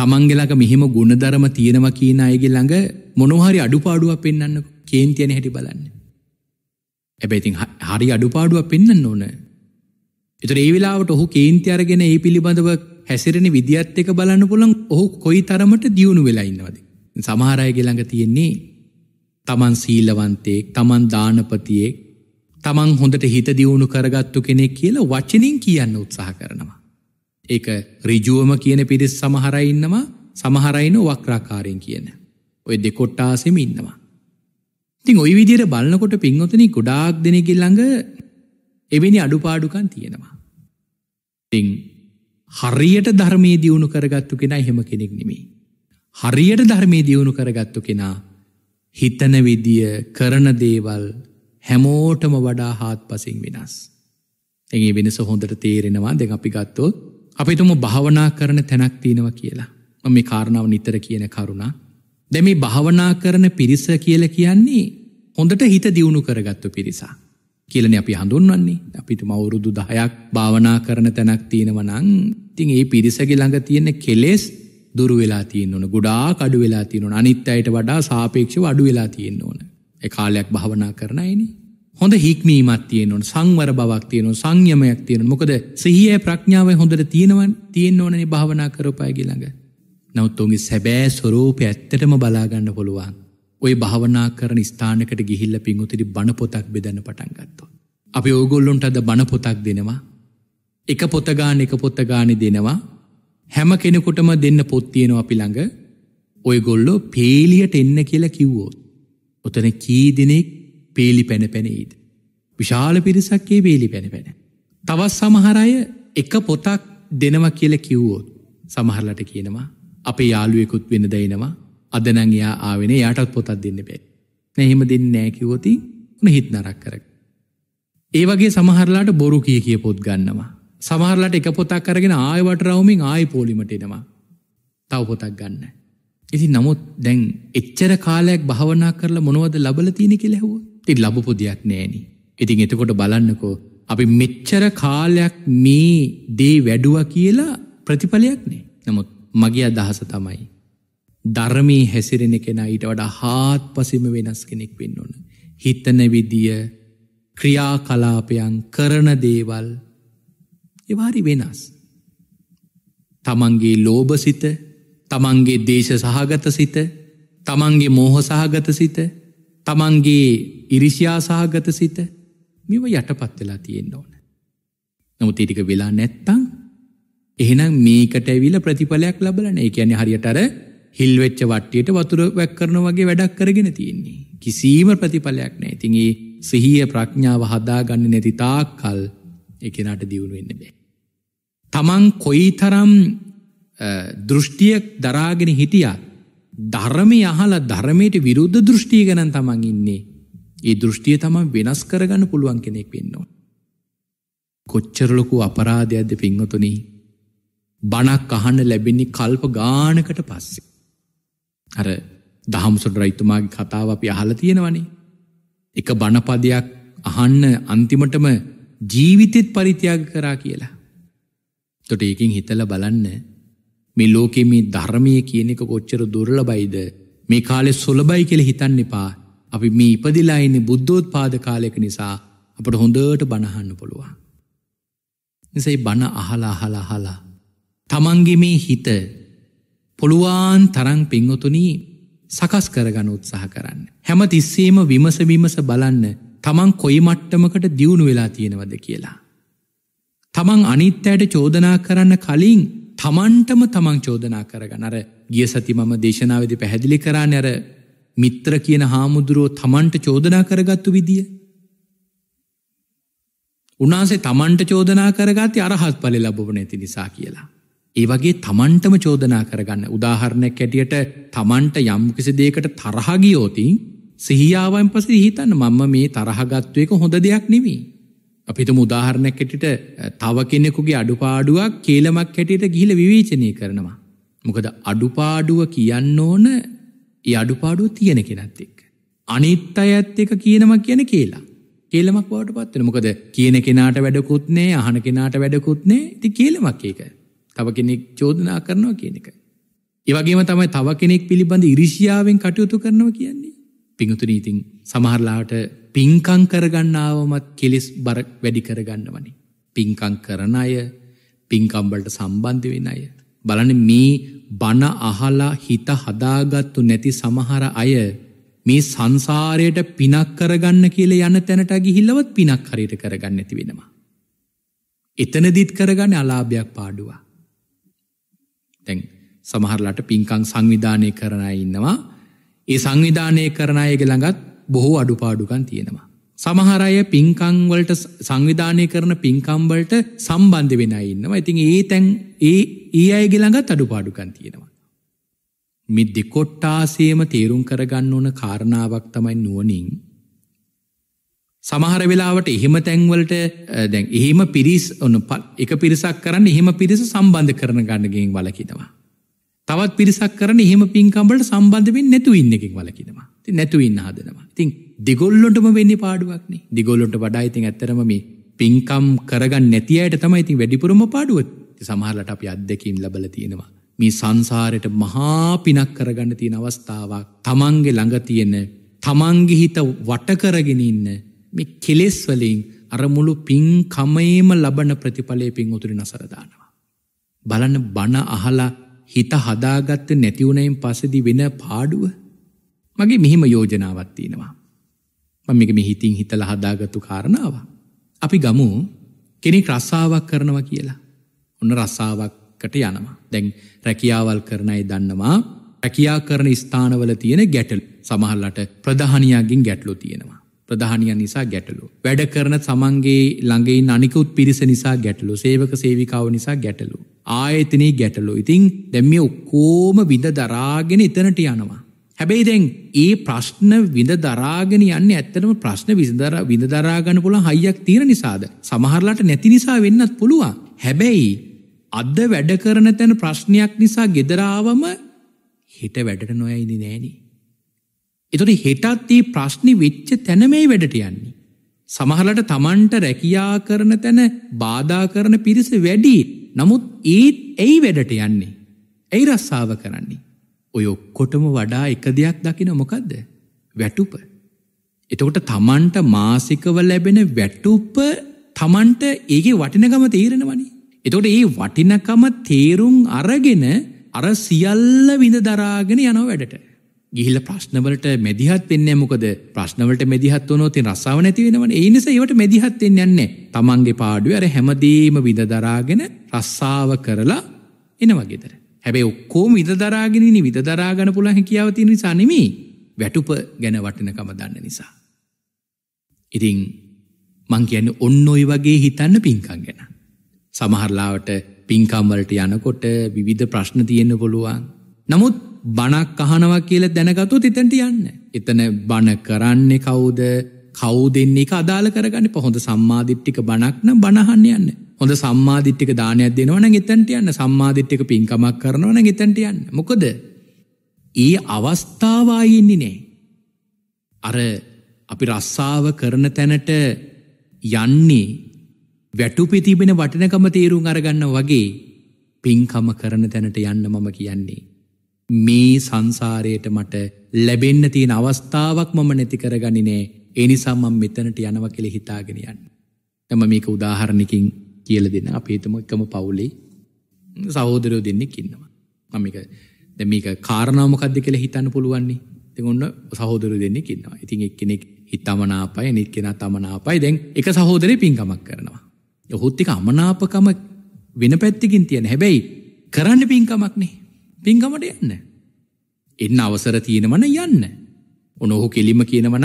තමන්ගෙලක මෙහෙම ගුණධරම තියෙනව කියන අයගේ ළඟ මොනොහරි අඩුපාඩුව පෙන්න්න කේන්තියන හැටි බලන්න. ඇබැයිති හරි අඩුපාඩුව පෙන්න්න ඕන. එතර ඒ වෙලාවට ඔහු කේන්ති අරගෙන ඒ පිළිබඳව හැසිරෙන විදිහත් එක බලන්න පුළන් ඔහු කොයි තරමට දියුණු වෙලා ඉන්නවද. සමහරයගෙ ළඟ තියෙන්නේ තමන් සීලවන්තයෙක් තමන් දානපතියෙක් තමන් හොඳට හිත දියුණු කරගත්තු කෙනෙක් කියල වචනින් කියන්න උත්සාහ කරනවා. ඒක රිජුවම කියන පිරිස් සමහරයින්නවා සමහරයින වක්‍රාකාරයෙන් කියන. ඔය දෙකොට්ටාසෙම ඉන්නවා. තිං ඔයි විදිර බලන්නකොට පින්වතනි ගොඩාක් දෙනෙකිල් ළඟ එවැනි අඩුපාඩුකන් තියෙනවා. තිං හරියට ධර්මේ දියුණු කරගත්තු කෙනා හෙම කෙනෙක් නෙමේ. හරියට ධර්මේ දියුණු කරගත්තු කෙනා හිතන විදිය කරන දේවල් හැමෝටම වඩා හාත් පසින් වෙනස්. එගේ වෙනස හොඳට තේරෙනවා දෙ අපි ගත්තෝ අපිතුම භාවනා කරන තැනක් තියෙනව කියලා. මම කාරණාව නිතර කියන කරුණා. දැමි භාවනා කරන පිරිස කියල කියන්නේ හොඳට හිත දියුණු කරගත්තු පිරිසා. කියලන අපි හඳුන්වන්නේ අපිට මවුරුදු දහයක් භාවනා කරන තැනක් තියෙනවනං තින් ඒ පිරිසගේ ළඟ තියෙන කෙලෙස් දුරු වෙලා තියෙන් ඕන ගොඩා කඩු වෙලා තියෙනවන අනිත් අයට වඩා සාපේක්ෂව අඩු වෙලා තියෙන්න්න ඕන කාලයක් භාවනා කරනයිනි හොඳ හික්මීමත් තියනොන් සංවර බවක් තියනො සංයමයක් තියෙන මොකද සහිය ප්‍රඥාව හොඳට තියෙනවන් තියෙන් ඕනනි භාවනා කරපයගි ළඟ නවත්තුන්ගේ සැබෑ ස්වරූප ඇත්තටම බලාගන්න පුළුවන් ඔය භාවනා කරන ස්ථානකට ගිහිල්ල පිංගුතිරි බණපොතක් බෙදන්න පටන්ගත්තෝ. අපි ඕගොල්ලොන්ට අද බණපොතක් දෙනවා එක පොතගාන එක පොත්තගානි දෙනවා හැම කෙනෙකුටම දෙන්න පොත්තියෙනවා අපි ළඟ ඔය ගොල්ලෝ පේලියට එන්න කියලා කිව්වෝත්. ඔතන කී දෙනෙක් පේලි පැන පැනයිද. විශාල පිරිසක්කේ පේලි පැන පැන. තවත් සමහරය එක පොතක් දෙනවා කියල කිව්වෝත් සමහරලට කියනවා අප යාළුවෙකුත් වෙන දයිනවා අදනංයා ආවෙන යාටත් පොතත් දෙන්න බෑ. නැහෙම දෙන්න නෑකිවෝතින් නොහිත් නරක් කරක්. ඒ වගේ සමහරලාට බොරු කිය කිය පොත් ගන්නවා. සමහරලට එක පොතක් කරගෙන ආයවට රවමින් ආය පෝලිමට එනවා. තව පොතක් ගන්න. ඉති නමුත් දැන් එච්චර කාලයක් භාවනා කරලා මොනවද ලබල තියෙන කෙලෙහෝ ති ලබපු දෙයක් නෑනි. ඉතින් එතකොට බලන්නකෝ අපි මෙච්චර කාලයක් මේ දේ වැඩුව කියලා ප්‍රතිඵලයක් නේ නමුත් මගේ අදහස තමයි. ධර්මී හැසිරෙන කෙන ඊට වඩා හාත් පසිම වෙනස් කෙනෙක් වෙන්න ඕන. හිතන විදිය ක්‍රියා කලාපයන් කරන දේවල් එවාරි වෙනස්. තමන්ගේ ලෝභසිත තමන්ගේ දේශ සහගත සිත තමන්ගේ මෝහ සහගත සිත තමන්ගේ ඉරිසියා සහගත සිත මෙව යටපත් වෙලා තියෙන්න ඕන. නමුත් ඒ ටික වෙලා නැත්තම් එහෙනම් මේකට ඇවිල්ලා ප්‍රතිඵලයක් ලැබලා නැහැ. ඒ කියන්නේ හරියට අර හිල් වෙච්ච වට්ටියට වතුර වැක් කරනවා වගේ වැඩක් කරගෙන තියෙන්නේ. කිසිම ප්‍රතිඵලයක් නැහැ. ඉතින් ඒ සිහිය ප්‍රඥාව හදාගන්නේ නැති තාක්කල් එකනට දියුණු වෙන්න බෑ. තමන් කොයි තරම් දෘෂ්ටියක් දරාගෙන හිටියත් ධර්මය අහල ධර්මයට විරුද්ධ දෘෂ්ටිය ගැන තමන් ඉන්නේ ඒ දෘෂ්ටිය තමන් වෙනස් කරගන්න පුළුවන් කෙනෙක් වෙන්නවා. කොච්චරලොකු අපරාධයක්ද පිංහතුනී බණක් අහන්න ලැබෙන්නේ කල්ප ගානකට පස්සේ. අර දහමුසොට රයිතුමාගේ කතාව අපි අහල තියෙනවනේ. එක බණපදයක් අහන්න අන්තිමටම ජීවිතෙත් පරිත්‍යාග කරා කියලා. තොට ඒකින් හිතල බලන්න මේ ලෝකෙ මේ ධර්මය කියන එක කොච්චර දුර්ල බයිද මේ කාලෙ සොලබයි කෙළ හිතන්න එපා අපි මේ ඉපදිලා ඉන්න බුද්ධෝත් පාද කාලයක නිසා අපට හොඳට බණහන්න පුළුවන්. නිසයි බණ අහලා අහලා අහලා. තමන්ගේ මේ හිත පුළුවන් තරං පිංහොතුනී සකස් කරගන උත්සාහ කරන්න. හැම තිස්සේම විමස විමස බලන්න තමන් කොයි මට්ටමකට දියුණු වෙලා තියෙනවද කියලා. තමන් අනිත්තයට චෝදනා කරන්න කලින් තමන්ටම තමන් චෝදනා කරගනර ගිය සති මම දේශනාවදි පැහැදිලි කරා නැර මිත්‍ර කියන හාමුදුරුවෝ තමන්ට චෝදනා කරගත්තු විදිිය. උනාසේ තමන්ට චෝදනා කරගති අරහත් පලෙ ලබවන ඇති නිසා කියලා. ඒ වගේ තමන්ටම චෝදනා කරගන්න උදාහරණයක් කැටියට තමන්ට යම්කිසි දේකට තරහගියෝතිී සිහියාවන් පසේ හිතන්න මම මේ තරහගත්තු එක හොඳ දෙයක් නෙමේ. අපිතුම උදාහරණයක් හැටිට තව කෙනෙකුගේ අඩුපාඩුවක් කේලමක් හැටියට ගිහිල විවේචනය කරනවා. මොකද අඩුපාඩුව කියන්න ඕන ඒ අඩුපාඩුව තියෙන කෙනත් එක්. අනිත් අයත් එක කියනවා කියන කියලා. කේලමක් බවට පත්වෙන මොකද කියන කෙනාට වැඩකුත්නේ අහන කෙනාට වැඩකුත්නේ ති කේලමක් ඒක. තව කෙනෙක් චෝදනා කරනවා කියන එක. ඒවගේම තමයි තව කෙනෙක් පිළිබඳ ඉරිසියාවෙන් කටයුතු කරනවා කියන්නේ. පිඟතුන ඉතිං සමහරලාට පින්කං කරගන්නාවමත් කෙලෙස් බර වැඩි කරගන්නවනි. පින්කං කරන අය පින්කම්බලට සම්බන්ධ වෙන අය. බලන මේ බණ අහලා හිත හදාගත්තු නැති සමහර අය මේ සංසාරයට පිනක් කරගන්න කියල යන තැනට ගිහිල්ලවත් පිනක් හරියට කරගන්න ඇති වෙනවා. එතන දිත් කරගන්න අලාභයක් පාඩුවා. තැන් සමහරලට පින්කං සංවිධානය කරන ඉන්නවා ඒ සංවිධානය කරන අයගේ ළඟත් බොහෝ අඩුපාඩුකන් තියෙනවා. සමහරය පින්කංවලට සංවිධානය කරන පින්කම්බලට සම්බන්ධ වෙන ඉන්නවා ඉතින් ඒ තැන් ඒ ඒ අයගේ ළඟත් අඩුපාඩුකන් තියෙනවා. මිද්දි කොට්ටාසේම තේරුම් කරගන්න ඕන කාරණාවක් තමයි නුවනින්. සමහර වෙලාවට එහෙම තැන්වලට දැන් එහෙම පිරිස් ඔන්න එක පිරිසක් කරන්න එහෙම පිරිස සම්බන්ධ කරන ගන්නගෙන් වලකිතවා. තවත් පිරිසක් කරන එහෙම පින්කම්බලට සම්බන්ධවෙන් නැතු ඉන්න එකෙක් වලකිනවා නැතු ඉන්න හදනවා ඉතින් දිගොල්ලොටම වෙන්න පාඩුවක්නේ දිගොල්ලොට වඩා ඉතින් ඇත්තරම මේ පින්කම් කරගන්න නැති අයට තමයි ඉතින් වැඩිපුරම පාඩුවත් සමහරලට අපි අත්දැකීම් ලබල තියෙනවා මේ සංසාරයට මහා පිනක් කරගන්න තියෙන අවස්ථාවක් තමන්ගේ ළඟ තියෙන තමන්ගේ හිත වටකරගෙන ඉන්න මේ කෙලෙස් වලින් අරමුළු පින්කමේම ලබන ප්‍රතිඵලය පින් උතුරි නසරදානවා බලන්න බණ අහලා හිත හදාගත්ත නැතිවුණයින් පසදි වෙන පාඩුව මගේ මෙහිම යෝජනාවත් තියෙනවා. මම මේක මේ හිතින් හිතලා හදාගත්තු කාරණාව. අපි ගමු කෙනෙක් රස්සාවක් කරනවා කියලා. ඔන්න රස්සාවක්කට යනවා. දැන් රැකියාවල් කරන අය දන්නවා රැකියා කරන ස්ථානවල තියෙන ගැටල් සමහරලට ප්‍රධානියාගෙන් ගැටලු තියෙනවා. ප්‍රධානියන් නිසා ගැටලු. වැඩ කරන සමන්ගේ ළඟයින් අනිකුත් පිරිස නිසා ගැටලු සේවක සේවිකාව නිසා ගැටලු. ආයතනයේ ගැටලු ඉතිං දැම්ම ඔක්කෝම විඳ දරාගෙන ඉතනට යනවා. හැබැයි දැන් ඒ ප්‍රශ්න විඳ දරාගෙන යන්න ඇත්තටම ප්‍රශ්න විසිදර විඳ දරාගන්න පුළන් හයියක් තියෙන නිසාද. සමහරලාට නැති නිසා වෙන්නත් පුළුවන්. හැබැයි අද වැඩ කරන තැන ප්‍රශ්නයක් නිසා ගෙදරාවම හිට වැඩට නොයයිදි නෑනේ. එතුොට හෙටත්ඒ ප්‍රශ්නි වෙච්ච තැනමයි වැඩට යන්නේ. සමහලට තමන්ට රැකයා කරන තැන බාධා කරන පිරිස වැඩි නමුත් ඒත් ඇයි වැඩට යන්නේ. ඇයි රස්සාාව කරන්නේ. ඔය ඔක්කොටම වඩා එක දෙයක් දකින මොකක්ද. වැටුප. එතකොට තමන්ට මාසිකව ලැබෙන වැටුප තමන්ට ඒගේ වටිනකම තේරෙනවනි. එතොට ඒ වටිනකම තේරුම් අරගෙන අර සියල්ල විඳ දරාගෙන යනව වැඩට. ගිහිල්ලා ප්‍රශ්නවලට මැදිහත් වෙන්නේ මොකද? ප්‍රශ්නවලට මැදිහත් වුණොත් ඒ රස්සාව නැති වෙනවනේ. ඒ නිසා ඒවට මැදිහත් වෙන්න යන්නේ තමන්ගේ පාඩුවේ අර හැමදේම විඳ දරාගෙන රස්සාව කරලා එනවා ගෙදර. හැබැයි ඔක්කොම විඳ දරාගෙන ඉන්නේ විඳ දරා ගන්න පුළුවන් හැකියාව තියෙන නිසා නෙමෙයි. වැටුප ගැන වටිනකම දන්න නිසා. ඉතින් මං කියන්නේ ඔන්න ඔය වගේ හිතන්න පින්කම් ගැන. සමහරලාවට පින්කම් වලට යනකොට විවිධ ප්‍රශ්න තියෙන්න පුළුවන්. නමුත් බණක් අහනවා කියල දැනගතුත් ඉතැට යන්න. එතන බණ කරන්නේ කවුද කවු දෙන්නේ අදාල කරගන්න පොහොඳ සම්මාධිට්ටික බණක්න බණහන්න යන්න. හොඳ සම්මාධිට්ටික දානයක් දෙනවන එතැට යන්න සම්මාධිට්ටික පින්කමක් කරනවන එතැට යන්න මොකද. ඒ අවස්ථාවායෙන්නේ නෑ. අර අපි රස්සාව කරන තැනට යන්නේ වැටුපි තිබෙන වටිනකම තේරුම් අරගන්න වගේ පින්කම කරන තැනට යන්න මම කියන්නේ. මේ සංසාරයට මට ලැබෙන්න තියෙන අවස්ථාවක් මම නැති කරගනිනේ එනිසම්මම් මෙතනට යනව කෙළ හිතාගෙනයන්. තම මේක උදාහරණකින් කියල දෙන්න අපේතම එකම පවුලේ සහෝදරයෝ දෙන්නෙක් ඉන්නවා. මමික දැමික කාරණාමකක්ද කෙළ හිතන්න පුළුවන්නේ තිගොන්න සහෝදරු දෙන්නෙක් ඉන්නවා. ඉතින් එක්කෙනෙක් හිතමනාපයි නිත් කෙන තමනාපයි දැන් එක සහෝදරය පින්කමක් කරනවා. යොහොත්තික අමනාපකම වෙන පැත්තිකින් තියෙන හැබැයි කරන්න පින්කමක්නේ පින්කමට යන්න. එන්න අවසර තියෙනවන යන්න. ඔනොහු කෙලිම කියනවනං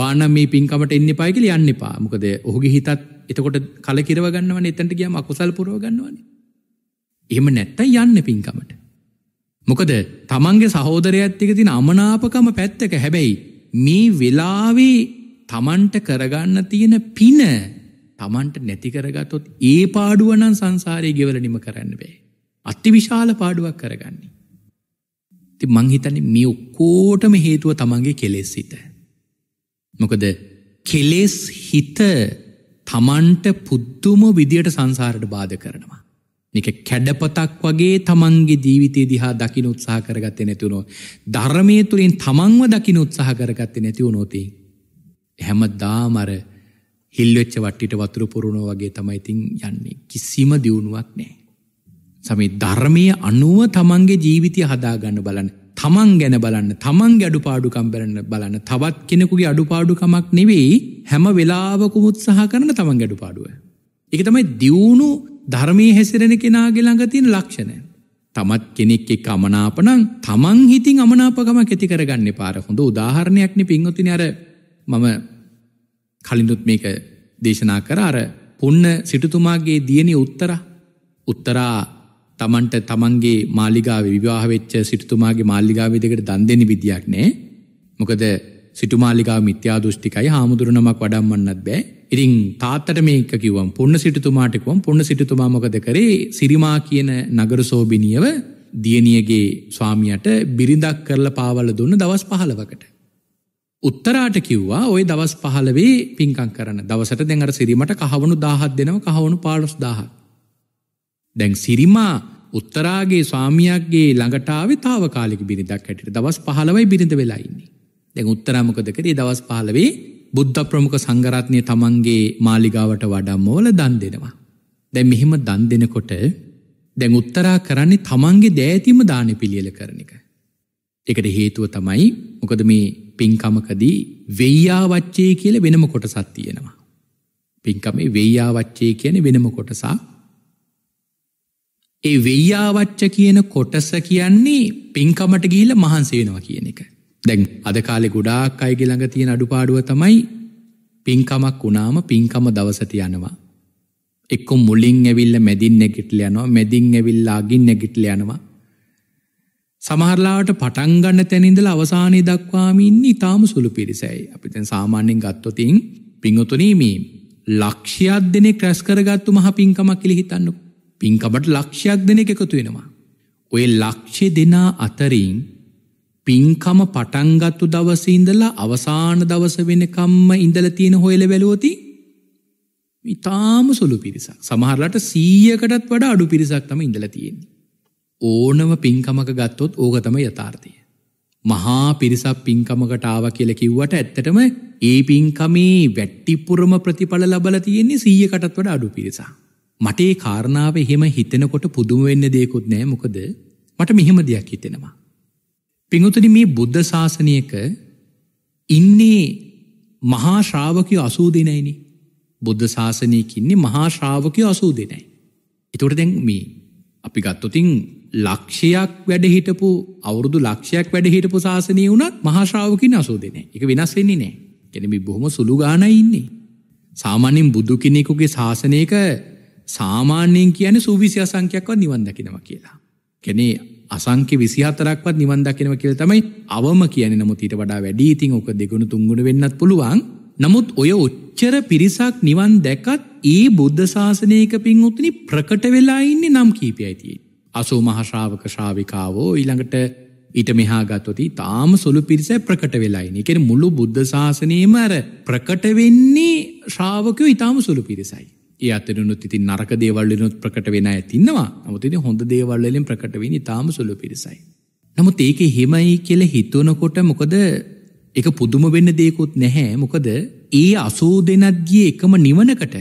ඕන මේ පින්කමට එන්න පායිකල යන්න පා මොකද ඔහුගේ හිතත් එතකොට කලකිරව ගන්නවන එතැට ගියම අකුසල් පුරව ගන්නවන. එහෙම නැත්ත යන්න පින්කමට. මොකද තමන්ගේ සහෝදරයක්ත්තික තින අමනාපකම පැත්තක හැබැයි මේ වෙලාවේ තමන්ට කරගන්න තියෙන පින තමන්ට නැති කරගතොත් ඒ පාඩුවනන් සංසාරය ගෙවලනිම කරන්න බෑ. අත්ති විශාල පාඩුවක් කරගන්නේ. ති මංහිතන මේ ඔක්කෝටම හේතුව තමන්ගේ කෙලෙස් හිත. මොකද කෙලෙස් හිත තමන්ට පුද්දුම විදියට සංසාරට බාධ කරනවා. නික කැඩපතක් වගේ තමන්ගේ ජීවිතය දිහා දකින උත්සාහ කරගත්ත නැතිවුණෝ ධර්මය තුළින් තමන්ව දකින උත්සාහ කරගත්ත නැතිවුණොති. හැම දාමර හිල්වෙච්ච වට්ටිට වතුර පුරුණෝ වගේ තමයිතින් යන්නේ කිසිම දියුණුවක් නෑ. සමේ ධර්මය අනුව තමන්ගේ ජීවිතය හදාගන්න බලන්න තමන් ගැන බලන්න තමන් ගැඩු පාඩුකම් බරන්න බලන්න තවත් කෙනෙකුගේ අඩු පාඩුකමක් නෙවෙයි හැම වෙලාවකුම උත්සාහ කරන තමන් ගැඩු පාඩුව. එක තමයි දියුණු ධර්මය හැසිරෙන කෙනාගේ ළඟතින් ලක්ෂණය. තමත් කෙනෙක් එක් අමනාපනං තමන් හිතින් අමනාපකම ඇති කරගන්න පාර හොඳ උදාහරණයක්න පින්වතින අර මම කලින්දුත් මේක දේශනා කර අර පුන්න සිටුතුමාගේ දියණි උත්තර උත්තරා තමන්ට තමන්ගේ මාලිගාව විවාහවෙච්ච සිටතුමාගේ මාල්ලිගාවේ දෙකට දන් දෙෙන විදියක් නෑ මොකද සිටුමාලිකා මිත්‍යා දෘෂ්ටිකයි හාමුදුරනමක් වඩම්මන්නත් බෑ ඉතින් තාත්තට මේක කිවම් පුන්න සිටතුමාටකුවම් පුන්න සිටතුමා මොකද කරේ සිරිමා කියන නගර සෝබිනියව දියණියගේ ස්වාමියට බිරිඳක් කරල පාවල දුන්න දවස් පහලවකට. උත්තරාට කිව්වා ඔය දවස් පහලවේ පින්කං කරන දවසට දෙඟට සිරීමට කහවුණු දාහත් දෙනව කහවුණු පාලොස් දාහත්. දැන් සිරිමා උත්තරාගේ ස්වාමියක්ගේ ළඟටාවේ තාවකාලික බිරිඳක් හැටියට දවස් 15යි බිරිඳ වෙලා ඉන්නේ. දැන් උත්තරා මොකද කරේ දවස් 15 බුද්ධ ප්‍රමුඛ සංඝරත්නය තමන්ගේ මාලිගාවට වඩම්මවල දන් දෙනවා. දැන් මෙහෙම දන් දෙනකොට දැන් උත්තරා කරන්නේ තමන්ගේ දෑතිම දාන පිළියෙල කරන එක. එකට හේතුව තමයි මොකද මේ පින්කමකදී වෙයියාවච්චේ කියල වෙනම කොටසත් තියෙනවා. පින්කමේ වෙයියාවච්චේ කියන වෙනම කොටසා ඒ වෙයාවච්ච කියන කොටස කියන්නේ පින්කමට ගිහිල මහන්සේනවා කියන එක. දැන් අද කාලෙ ගොඩාක් අයගේ ළඟ තියෙන අඩුපාඩුව තමයි පින්කමක් වුණාම පින්කම දවසට යනවා. එක්කො මුලින් ඇවිල්ල මැදින් නැගිටල යනවා මැදින් ඇවිල්ලාගින් නැගිටල යනවා. සමහරලාට පටන්ගන්න තැනින්දල අවසානය දක්වාමින් ඉතාම සුළු පිරිසයි අපිතැන් සාමාන්‍යෙන් ගත්තොතින් පිංහතුනීමීම් ලක්ෂයක් දෙනෙ ක්‍රැස් කරගත්තු මහ පින්කමක් කිලි හිතන්නු පින්කමට ලක්ෂයක් දෙනෙ එකතු වෙනවා. ඔය ලක්ෂෙ දෙනා අතරින් පින්කම පටන්ගත්තු දවස ඉඳලා අවසාන දවස වෙනකම්ම ඉඳල තියෙන හොයල බැලෝති ඉතාම සුළු පිරිසක් සමහරලට සීයකටත් වඩ අඩු පිරිසක් තම ඉඳල තියෙන්නේ. ඕනම පින්කමක ගත්තොත් ඕගතම යථාර්ථය. මහා පිරිසක් පින්කමකටාව කියල කිව්වට ඇත්තටම ඒ පින්කමේ වැට්ටිපුරම ප්‍රතිඵල ලබල තියෙන්නේ සීයකටත් වඩ අඩු පිරිසා. මටේ කාරණාව එහෙම හිතෙනකොට පුදුම වෙන්න දෙයකුත් නෑ මොකද මට මෙහෙම දෙයක් හිතෙනවා. පිංහතුනි මේ බුද්ධ ශාසනයක ඉන්නේ මහා ශ්‍රාවකය අසූ දෙනයිනි බුද්ධ ශාසනයකින්නේ මහා ශ්‍රාවකය අසූ දෙනයි. එතොට දැන් මේ අපි ගත්තොතින් ලක්ෂයක් වැඩහිටපු අවුරුදු ලක්ෂයක් වැඩහිටපු ශාසනය වුණත් මහාශ්‍රාවකින් අසූ දෙන එක වෙනස්වෙන්නේ නෑ කෙනෙමි බොහොම සුළු ගාන ඉන්නේ. සාමාන්‍යෙන් බුදු කෙනෙකුගේ ශාසනයක සාමාන්‍යයෙන් කියන සූවිසි අසංඛ්‍යයක්වත් නිවන් දකිනවා කියලා. කෙනේ අසංක්‍ය විසිහතරක්වත් නිවන් දකිනව කියල තමයි අවම කියන නමුත් ඊට වඩා වැඩි ඉතිං ඕක දෙගුණු තුන්ගුණ වෙන්නත් පුළුවන් නමුත් ඔය ඔච්චර පිරිසක් නිවන් දැකත් ඒ බුද්ධ ශාසනයක පින් උතුනි ප්‍රකට වෙලා ඉන්නේ නම් කීපයයිතිය. අසෝ මහශ්‍රාවක ශ්‍රාවිකාවෝ ඊළඟට ඊට මෙහා ගත්වති තාම සොළු පිරිස ප්‍රකට වෙලායින එකෙන මුළු බුද්ධ ශාසනයම අර ප්‍රකට වෙන්නේ ශ්‍රාවකයෝ ඉතාම සුළු පිරිසයි. ඒ අතනුත් ඉතින් නරක දේවල්ලනුත් ප්‍රකට වෙන ඇතින්නවා නමුතිද හොඳ දේවල්ලින් ප්‍රකටවෙන තාම සුළු පිරිසයි. නමුත් ඒක හෙමයි කියල හිතුවනකොට මොකද එක පුදුම වෙන්න දේකුත් නැහැ මොකද ඒ අසූ දෙනත්ගේ එකම නිවනකට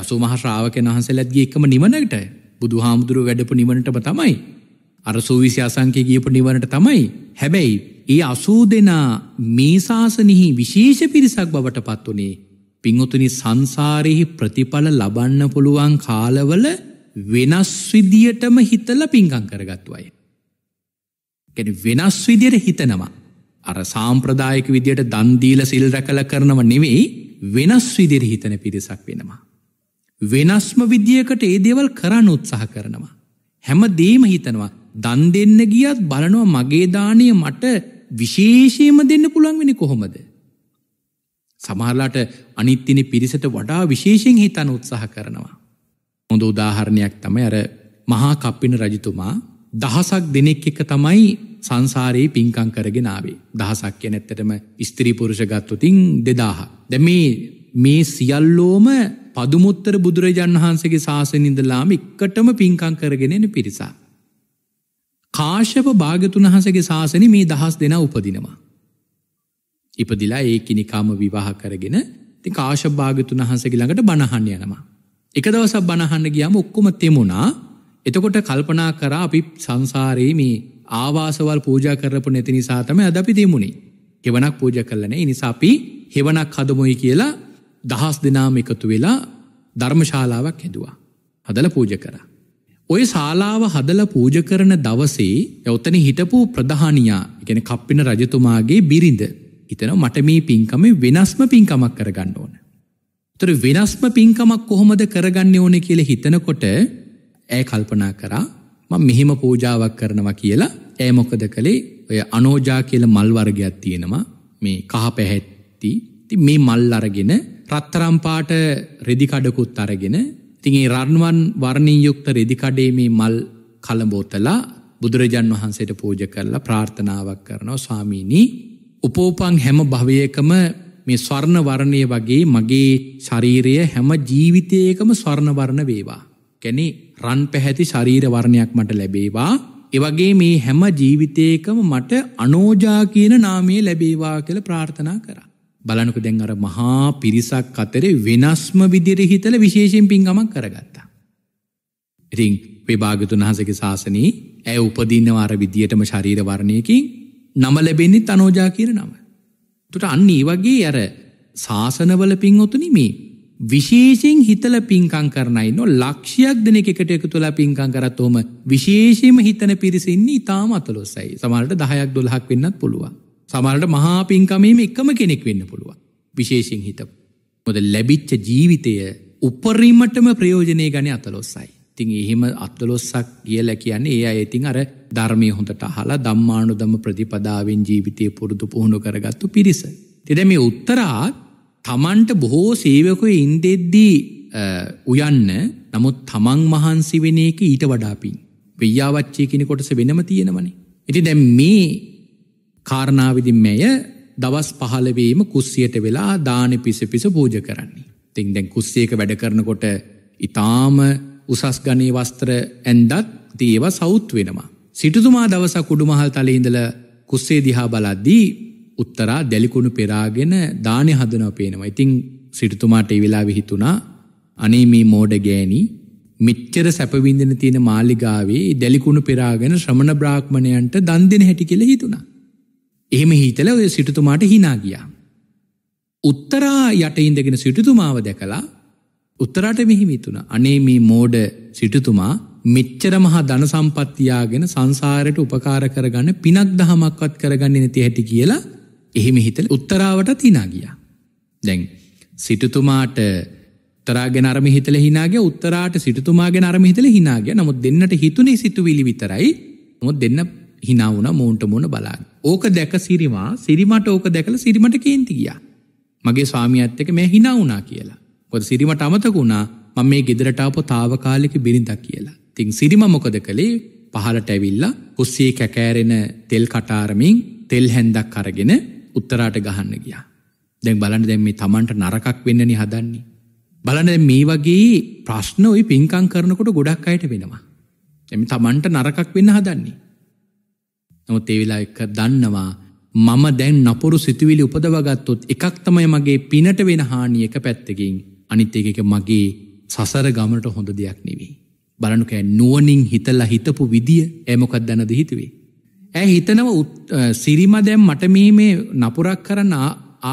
යසු මහශ්‍රාවක නහන්සලත්ගේ එකම නිවනකට බුදු හාමුදුරුව වැඩපු නිවනටම තමයි. අර සූවිසි අසංකය ගියපු නිවනට තමයි. හැබැයි ඒ අසූ දෙනා මේ ශාසනෙහි විශේෂ පිරිසක් බවට පත් වනේ පිංහතුනි සංසාරෙහි ප්‍රතිඵල ලබන්න පුළුවන් කාලවල වෙනස් විදියටම හිතල පින්කං කරගත්තු අය. ගැන වෙනස් විදියට හිතනවා. අර සාම්ප්‍රදායක විදියට දන්දීල සිල් රැකල කරනව නෙවෙයි වෙනස් විදිර හිතන පිරිසක් වෙනවා. වෙනස්ම විදියකට ඒ දේවල් කරන්න උත්සාහ කරනවා. හැම දේම හිතනවා දන් දෙන්න ගියත් බලනවා මගේ දානය මට විශේෂයම දෙන්න පුළුවන් වෙනි කොහොමද. සමහරලාට අනිත්තින පිරිසට වඩා විශේෂෙන් හිතන උත්සාහ කරනවා. හොඳ උදාහරණයක් තම ඇර මහා කප්පින රජතුමා දහසක් දෙනෙක් එක තමයි සංසාරයේ පින්කං කරගෙනාවේ. දහසක් කිය නැත්තටම ස්ත්‍රීපුරුෂ ගත්තුතින් දෙදාහ. දැ මේ මේ සියල්ලෝම පදුමුත්තර බුදුරජන් වහන්සගේ ශාසනින්දලාම එක්කටම පින්කං කරගෙනෙන පිරිසා. කාශප භාගතුන් වහසගේ ශාසන මේ දහස් දෙෙන උපදිනවා. ඉපදිලා ඒ කෙනෙකාම විවාහ කරගෙන ති කාශභාගතුන් වහන්සගේ ළඟට බණහන්න යනවා. එක දවස බණහන්න ගියම ඔක්කොම තෙමුණා එතකොට කල්පනා කර අපි සංසාරයේ මේ ආවාසවල් පූජා කරපු නැති නිසා තම අද අපි දෙමුණේ. හෙවනක් පූජ කරලන නිසා අපි හෙවනක් හදමොයි කියලා දහස් දෙනාම එකතු වෙලා ධර්මශාලාවක් හැදවා. හදල පූජ කර. ඔය ශාලාව හදල පූජ කරන දවසේ යවතන හිටපු ප්‍රධානයා එකන කප්පින රජතුමාගේ බිරිඳ හිතන මට මේ පින්කම වෙනස්ම පින්කමක් කරගන්න ඕන. තොර වෙනස්ම පින්කමක් කොහොමද කරගන්න ඕන කියල හිතනකොට ඇය කල්පනා කරා ම මෙහෙම පූජාවක් කරනවා කියලා ඇය මොකද කළේ ඔය අනෝජා කියල මල්වර්ගයක් තියෙනවා මේ කහ පැහැත්ති ති මේ මල් අරගෙන රත්තරම්පාට රෙදිකඩකුත් අරගෙන තිගේ රන්වන් වර්ණී යුක්ත රෙදිකඩේ මේ මල් කළඹෝතලා බුදුරජන් වහන්සේට පූජ කරලා ප්‍රාර්ථනාවක් කරනවා ස්වාමීණී උපෝපං හැම භවයකම මේ ස්වර්ණවරණය වගේ මගේ ශරීරය හැම ජීවිතයකම ස්වර්ණවරණ වේවා. කැනෙ රන් පැහැති ශරීරවරණයක් මට ලැබේවා. එවගේ මේ හැම ජීවිතයකම මට අනෝජා කියන නාමය ලැබේවා කළ ප්‍රාර්ථනා කරා. බලනක දැන් අර මහා පිරිසක් අතරේ වෙනස්ම විදිරි හිතල විශේෂෙන් පින්ගමක් කරගත්තා. ඉතිං පෙභාගතුන් වහසක ශාසනී ඇය උපදින්නවාර විදියටම ශරීර වරණයකින් නම ලැබෙන්නේ තනෝජා කියන නම. තුට අන්න ඒ වගේ අර ශාසනවල පින් ඔතුනි මේ විශේෂෙන් හිතල පින්කං කරනයි නො ලක්ෂයක් දෙන එකට එක තුළ පින්කං කරත්තෝම විශේෂයම හිතන පිරිසින්නේ ඉතාම අතලොස්සයි සමල්ට දහයක් දොල්හක් වෙන්නත් පුළුවන් සමල්ට මහා පින්කමීම එකම කෙනෙක් වෙන්න පුළුවන් විශේෂෙන් හිත මොද ලැබිච්ච ජීවිතය උපරීමටම ප්‍රයෝජනය ගන අතලොස්සයි තිං එහෙම අත්තලොස්සක් කියලා කියන්නේ ඒ අයඉතිං අර ධර්මය හොඳට අහලා දම්මානු දම ප්‍රතිපදාවෙන් ජීවිතය පුරුදු පුහුණු කරගත්තු පිරිස. තිද මේ උත්තරා තමන්ට බොහෝ සේවකය ඉන්දෙද්දී උයන්න නමුත් තමන් මහන්සි වෙන එක ඊට වඩාපින්. වෙයාවච්චය කෙනෙ කොටස වෙනම තියෙනවනේ. ඉති දැම් මේ කාරණාවිදින් මෙය දවස් පහලවීම කුස්සියට වෙලා දාන පිස පිස පූජ කරන්නේ. තිං දැන් කුස්සියක වැඩ කරනකොට ඉතාම උසස් ගනී වස්ත්‍ර ඇන්දත් දේව සෞත් වෙනවා. සිටුතුමා දවස කුඩුමහල් තලඉඳල කුස්සේ දිහා බලද්දී උත්තරා දැලිකුණු පෙරාගෙන දානය හදනව පේනවා. ඉතිං සිටුතුමාට එවෙලා විහිතුනා අනේ මේ මෝඩ ගෑනී මිච්චර සැපවින්දන තියෙන මාලිගාවේ දැලිකුණු පෙරාගෙන ශ්‍රමණ බ්‍රාක්්මණයන්ට දන්දෙන හැටි කෙළ හිතුණා. එහෙම හිතල ඔය සිටුතුමාට හිනා ගියා. උත්තරා යට ඉඳගෙන සිටුතුමාව දැකලා උත්තරට මෙහිමිතුන අනේ මේ මෝඩ සිටුතුමා මෙච්චර මහා ධන සම්පත්තියාගෙන සංසාරයට උපකාර කරගන්න පිනක් දහමක්වත් කරගන්න නැති හැටි කියලා එහෙම හිතල උත්තරාවට තිනා ගියා. දැන් සිටුතුමාට තරාගෙන අරම හිතල හිනාගේ උත්තරාට සිටුතුමාගෙන අරම හිතල හිනාගේ නමුත් දෙන්නට හිතුනේ සිතුවිලි විතරයි මොත් දෙන්න හිනාවුන මූන්ට මුණ බලාග. ඕක දැක සිරිමා සිරිමට ඕක දැකල සිරිමට කේන්ති ගියා. මගේ ස්වාමියත් එක මේ හිනා වුණා කියලා. මොද සිරිමට අමතකුණා මම මේ ගෙදරටාප තාවකාලික බිරිඳක් කියලා. තිං සිරිම මොකද කළේ පහලට ඇවිල්ල පුස්සේ කැකෑරෙන තෙල් කටාරමින් තෙල් හැන්දක් කරගෙන උත්තරාට ගහන්න ගියා. දැන් බලන්න දැම් මේ තමන්ට නරකක් වෙන්නනි හදන්නේ. බලන මේ වගේ ප්‍රශ්න ඔයි පින්කං කරනකොට ගොඩක් අයට වෙනවා. එම තමන්ට නරකක් වෙන්න හදන්නේ. නමුත් ඒවෙලා එක දන්නවා මම දැන් නපුරු සිතුවිලි උපදවගත්තොත් එකක් තමයි මගේ පිනට වෙන හානියක පැත්තකින් අනිත් එක මගේ සසර ගමට හොඳ දෙයක් නෙවෙයි. බලනුකෑ නුවනින් හිතල්ලා හිතපු විදිිය ඇමොකක් දැනද හිතුවේ. ඇ හිතනව සිරිම දැම් මට මේ මේ නපුරක් කරන්න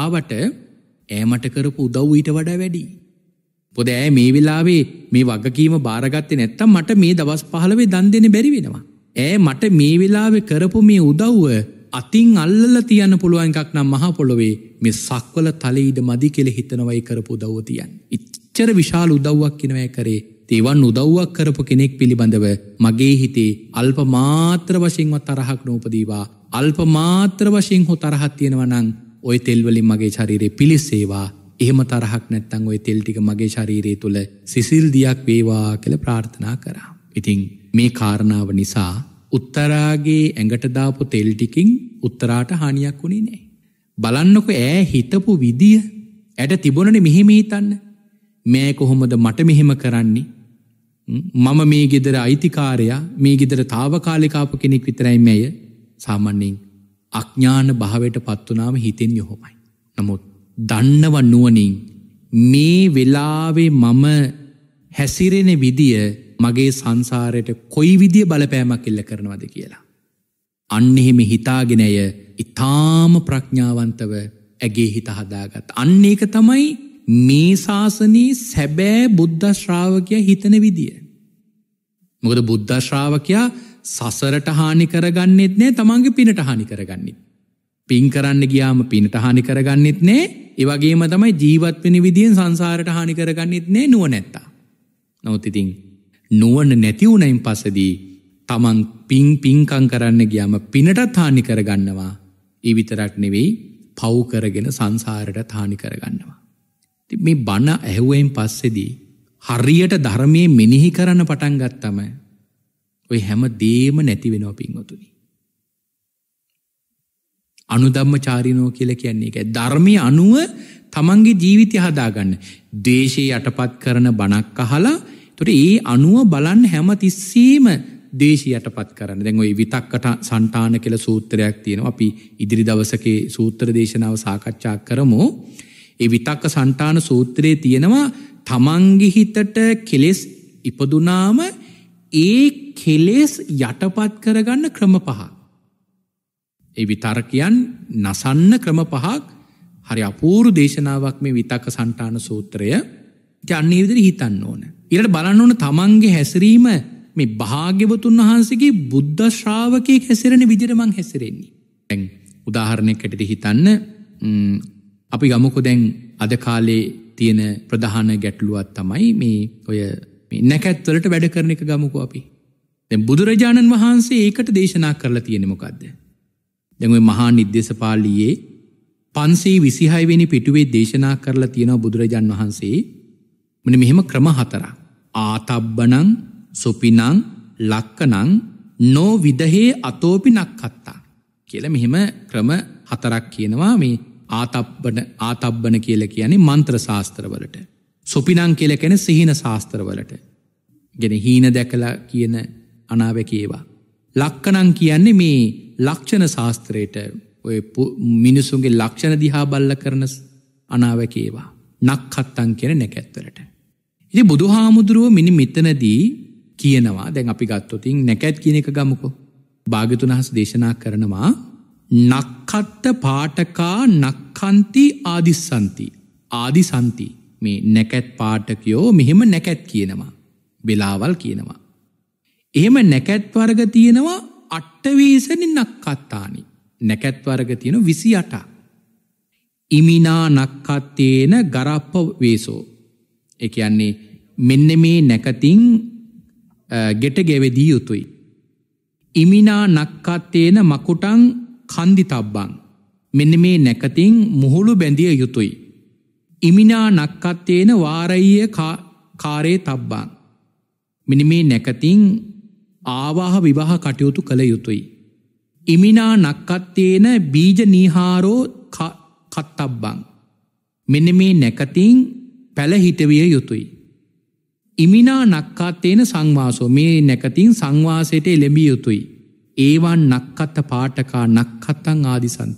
ආවට ඇමට කරපු උදව් ඊට වඩා වැඩි. පොද ඇ මේ වෙලාවේ මේ වගකීම භාරගත්තය නැත්තම් මට මේ දවස් පහලවේ දන් දෙන බැරි වෙනවා. ඇ මට මේ වෙලාවෙ කරපු මේ උදව්ව අතින් අල්ලල තියන්න පුළුවන් එකක් නම් මහපොළොවේ මේ සක්වල තලීඩ මදි කෙළ හිතනවයි කරපු දවතියන්. ඉච්චර විශාල උදව්වක් කිනවය කරේ තේවන් උදව්වක් කරපු කෙනෙක් පිළිබඳව මගේ හිතේ අල්ප මාත්‍ර වශයෙන්ව තරහක් නෝපදීවා අල්ප මාත්‍ර වශයෙන් හෝ තරහත් තියෙනවනං ඔය තෙල්වලින් මගේ චරීරේ පිලිස්සේවා එහෙම තරහක් නැත්තං ඔය තෙල්ටික මගේ ශරීරය තුළ සිසිල් දියක් වේවා කළ ප්‍රාර්ථනා කරා. ඉතිං මේ කාරණාව නිසා උත්තරාගේ ඇඟට දාපු තෙල් ටිකින් උත්තරාට හානියක් වුණේ නෑ. බලන්නකො ඈ හිතපු විදිය ඇයට තිබුණනේ මෙහෙම හිතන්න. මෑ කොහොමද මට මෙහෙම කරන්නේ? මම මේ ගෙදර අයිතිකාරයා මේ ගෙදර తాවකාලිකාප කෙනෙක් විතරයි මෙය සාමාන්‍යයෙන් අඥාන භාවයට පත් වුණාම හිතෙන් යොහොමයි. නමුත් දන්නව නුවණින් මේ වෙලාවේ මම හැසිරෙන විදිය මගේ සංසාරයට කොයි විදිිය බලපෑමක් ඉල්ල කරනවද කියලා. අන්න එහෙම හිතාගෙනය ඉතාම ප්‍රඥාවන්තව ඇගේ හිතහදාගත්. අන්න ඒක තමයි මේ ශාසනී සැබෑ බුද්ධශ්‍රාවකය හිතන විදිිය. මොකද බුද්ධශ්‍රාවකයා සසරට හානි කරගන්නෙත් නෑ තමන්ගේ පිනට හානි කරගන්නෙත්. පින් කරන්න ගියාම පිනට හානි කරගන්නෙත් නෑ ඒවගේම තමයි ජීවත් වෙන විදිියෙන් සංසාරට හානි කරගන්නෙත් නෑ නුව නැත්තා. නොවතිතින් නුවන නැතිවුණයින් පසදී තමන් පිං පිංකං කරන්න ගියම පිනටත් හානි කරගන්නවා ඉවිතරක් නෙවෙයි පව්කරගෙන සංසාරට තානි කරගන්නවා. ති මේ බණ ඇහුවෙන් පස්සෙදී හරියට ධර්මය මිනිහි කරන්න පටන්ගත්තම ඔය හැම දේම නැතිවෙනවා පින්වතුනි. අනුදම්ම චාරිනෝ කියල කියන්නේ එක ධර්මය අනුව තමන්ගේ ජීවිතය හදාගන්න දේශය යටපත් කරන බණක් අහලා තොර ඒ අනුව බලන් හැම තිස්සේම දේශයටපත් කරන්න දැන් ඔය විතක්කට සන්ටාන කෙල සූත්‍රයක් තියෙනවා අපි ඉදිරි දවසකේ සූත්‍ර දේශනාව සාකච්ඡා කරමු. ඒ විතක්ක සන්ටාන සූත්‍රයේ තියෙනවා තමන්ගි හිතට කෙලෙස් ඉපදුනාම ඒ කෙලෙස් යටපත් කරගන්න ක්‍රම පහක්. ඒ විතර්කයන් නසන්න ක්‍රම පහක් හරි අපූරු දේශනාවක් මේ විතක්ක සන්ටාන සූත්‍රය ජන්නේ විදිහට හිතන්න ඕනේ. ඉරට බලන්නඕන තමන්ගේ හැසිරීම මේ භාග්‍යවතුන් වහන්සේගේ බුද්ධ ශ්‍රාවකයක් හැසිරෙන විදිරමං හැසිරෙන්නේ. ඇැන් උදාහරණයකටට හිතන්න අපි ගමකො දැන් අද කාලේ තියෙන ප්‍රධාන ගැටලුවත් තමයි මේ ඔය නැකැත්වලට වැඩ කරන එක ගමුකු අපි. දැ බුදුරජාණන් වහන්සේ ඒකට දේශනා කරලා තියෙනෙමොකක්ද. දැ මහා නිද්‍යසපාලියයේ පන්සේ විසිහයවෙනි පිටුවේ දේශනා කරලා තියෙනව බුදුරජාන් වහන්සේ මන මෙහෙම ක්‍රම හතරක්. ආතබ්බනං සුපිනං ලක්කනං නෝ විදහේ අතෝපි නක්කත්තා. කියල මෙහෙම ක්‍රම හතරක් කියනවා මේ ආතබ්බන ආතබ්බන කියල කියන්නේ මන්ත්‍ර ශාස්ත්‍රවලට. සුපිනං කියල කැන සිහින ශාස්ත්‍රවලට. ගෙන හීන දැකලා කියන අනාවැකේවා. ලක්කනං කියන්නේ මේ ලක්ෂණ ශාස්ත්‍රයට ඔය මිනිසුන්ගේ ලක්ෂණ දිහා බල්ල කරන අනාවැකේවා. නක්හත්තන් කියෙන නැකැත්වලට. ඉති බුදු හාමුදුරුව මිනි මෙතනදී කියනවා දැන් අපි ගත්තොතින් නැකැත් කියන එක ගමුකෝ. භාගතුනහස දේශනා කරනවා නක්කට්ට පාටකා නක්කන්ති ආදිස්සන්ති ආදිසන්ති මේ නැකැත් පාටකයෝ මෙහෙම නැකැත් කියනවා. බෙලාවල් කියනවා. එහෙම නැකැත් වර්ග තියෙනවා අට්ටවීසනි නක්කත්තානි නැකැත් වර්ග තියෙන විසි අටා. ඉමිනා නක්කත්තේන ගරප්ප වේසෝ ඒ කියන්නේ මෙන්න මේ නැකතින් ගෙට ගෙවෙදී යුතුයි. ඉමිනා නක්කත්තේන මකුටං කන්දි තබ්බං. මෙන්න මේ නැකතින් මුහුළු බැඳිය යුතුයි. ඉමිනා නක්කත්තේන වාරයිය කාරේ තබ්බං. මිනිමේ නැකතින් ආවාහ විවාහ කටයුතු කළ යුතුයි. ඉමිනා නක්කත්තේන බීජ නීහාරෝ කත්තබ්බං. මෙන මේ නැකතින් පැළහිටවිය යුතුයි. ඉමිනා නක්කාත්තේන සංවාසෝ මේ නැකතින් සංවාසයට එළෙඹිය යුතුයි. ඒවන් නක්කත්ත පාටකා නක්කත්තං ආදිසන්.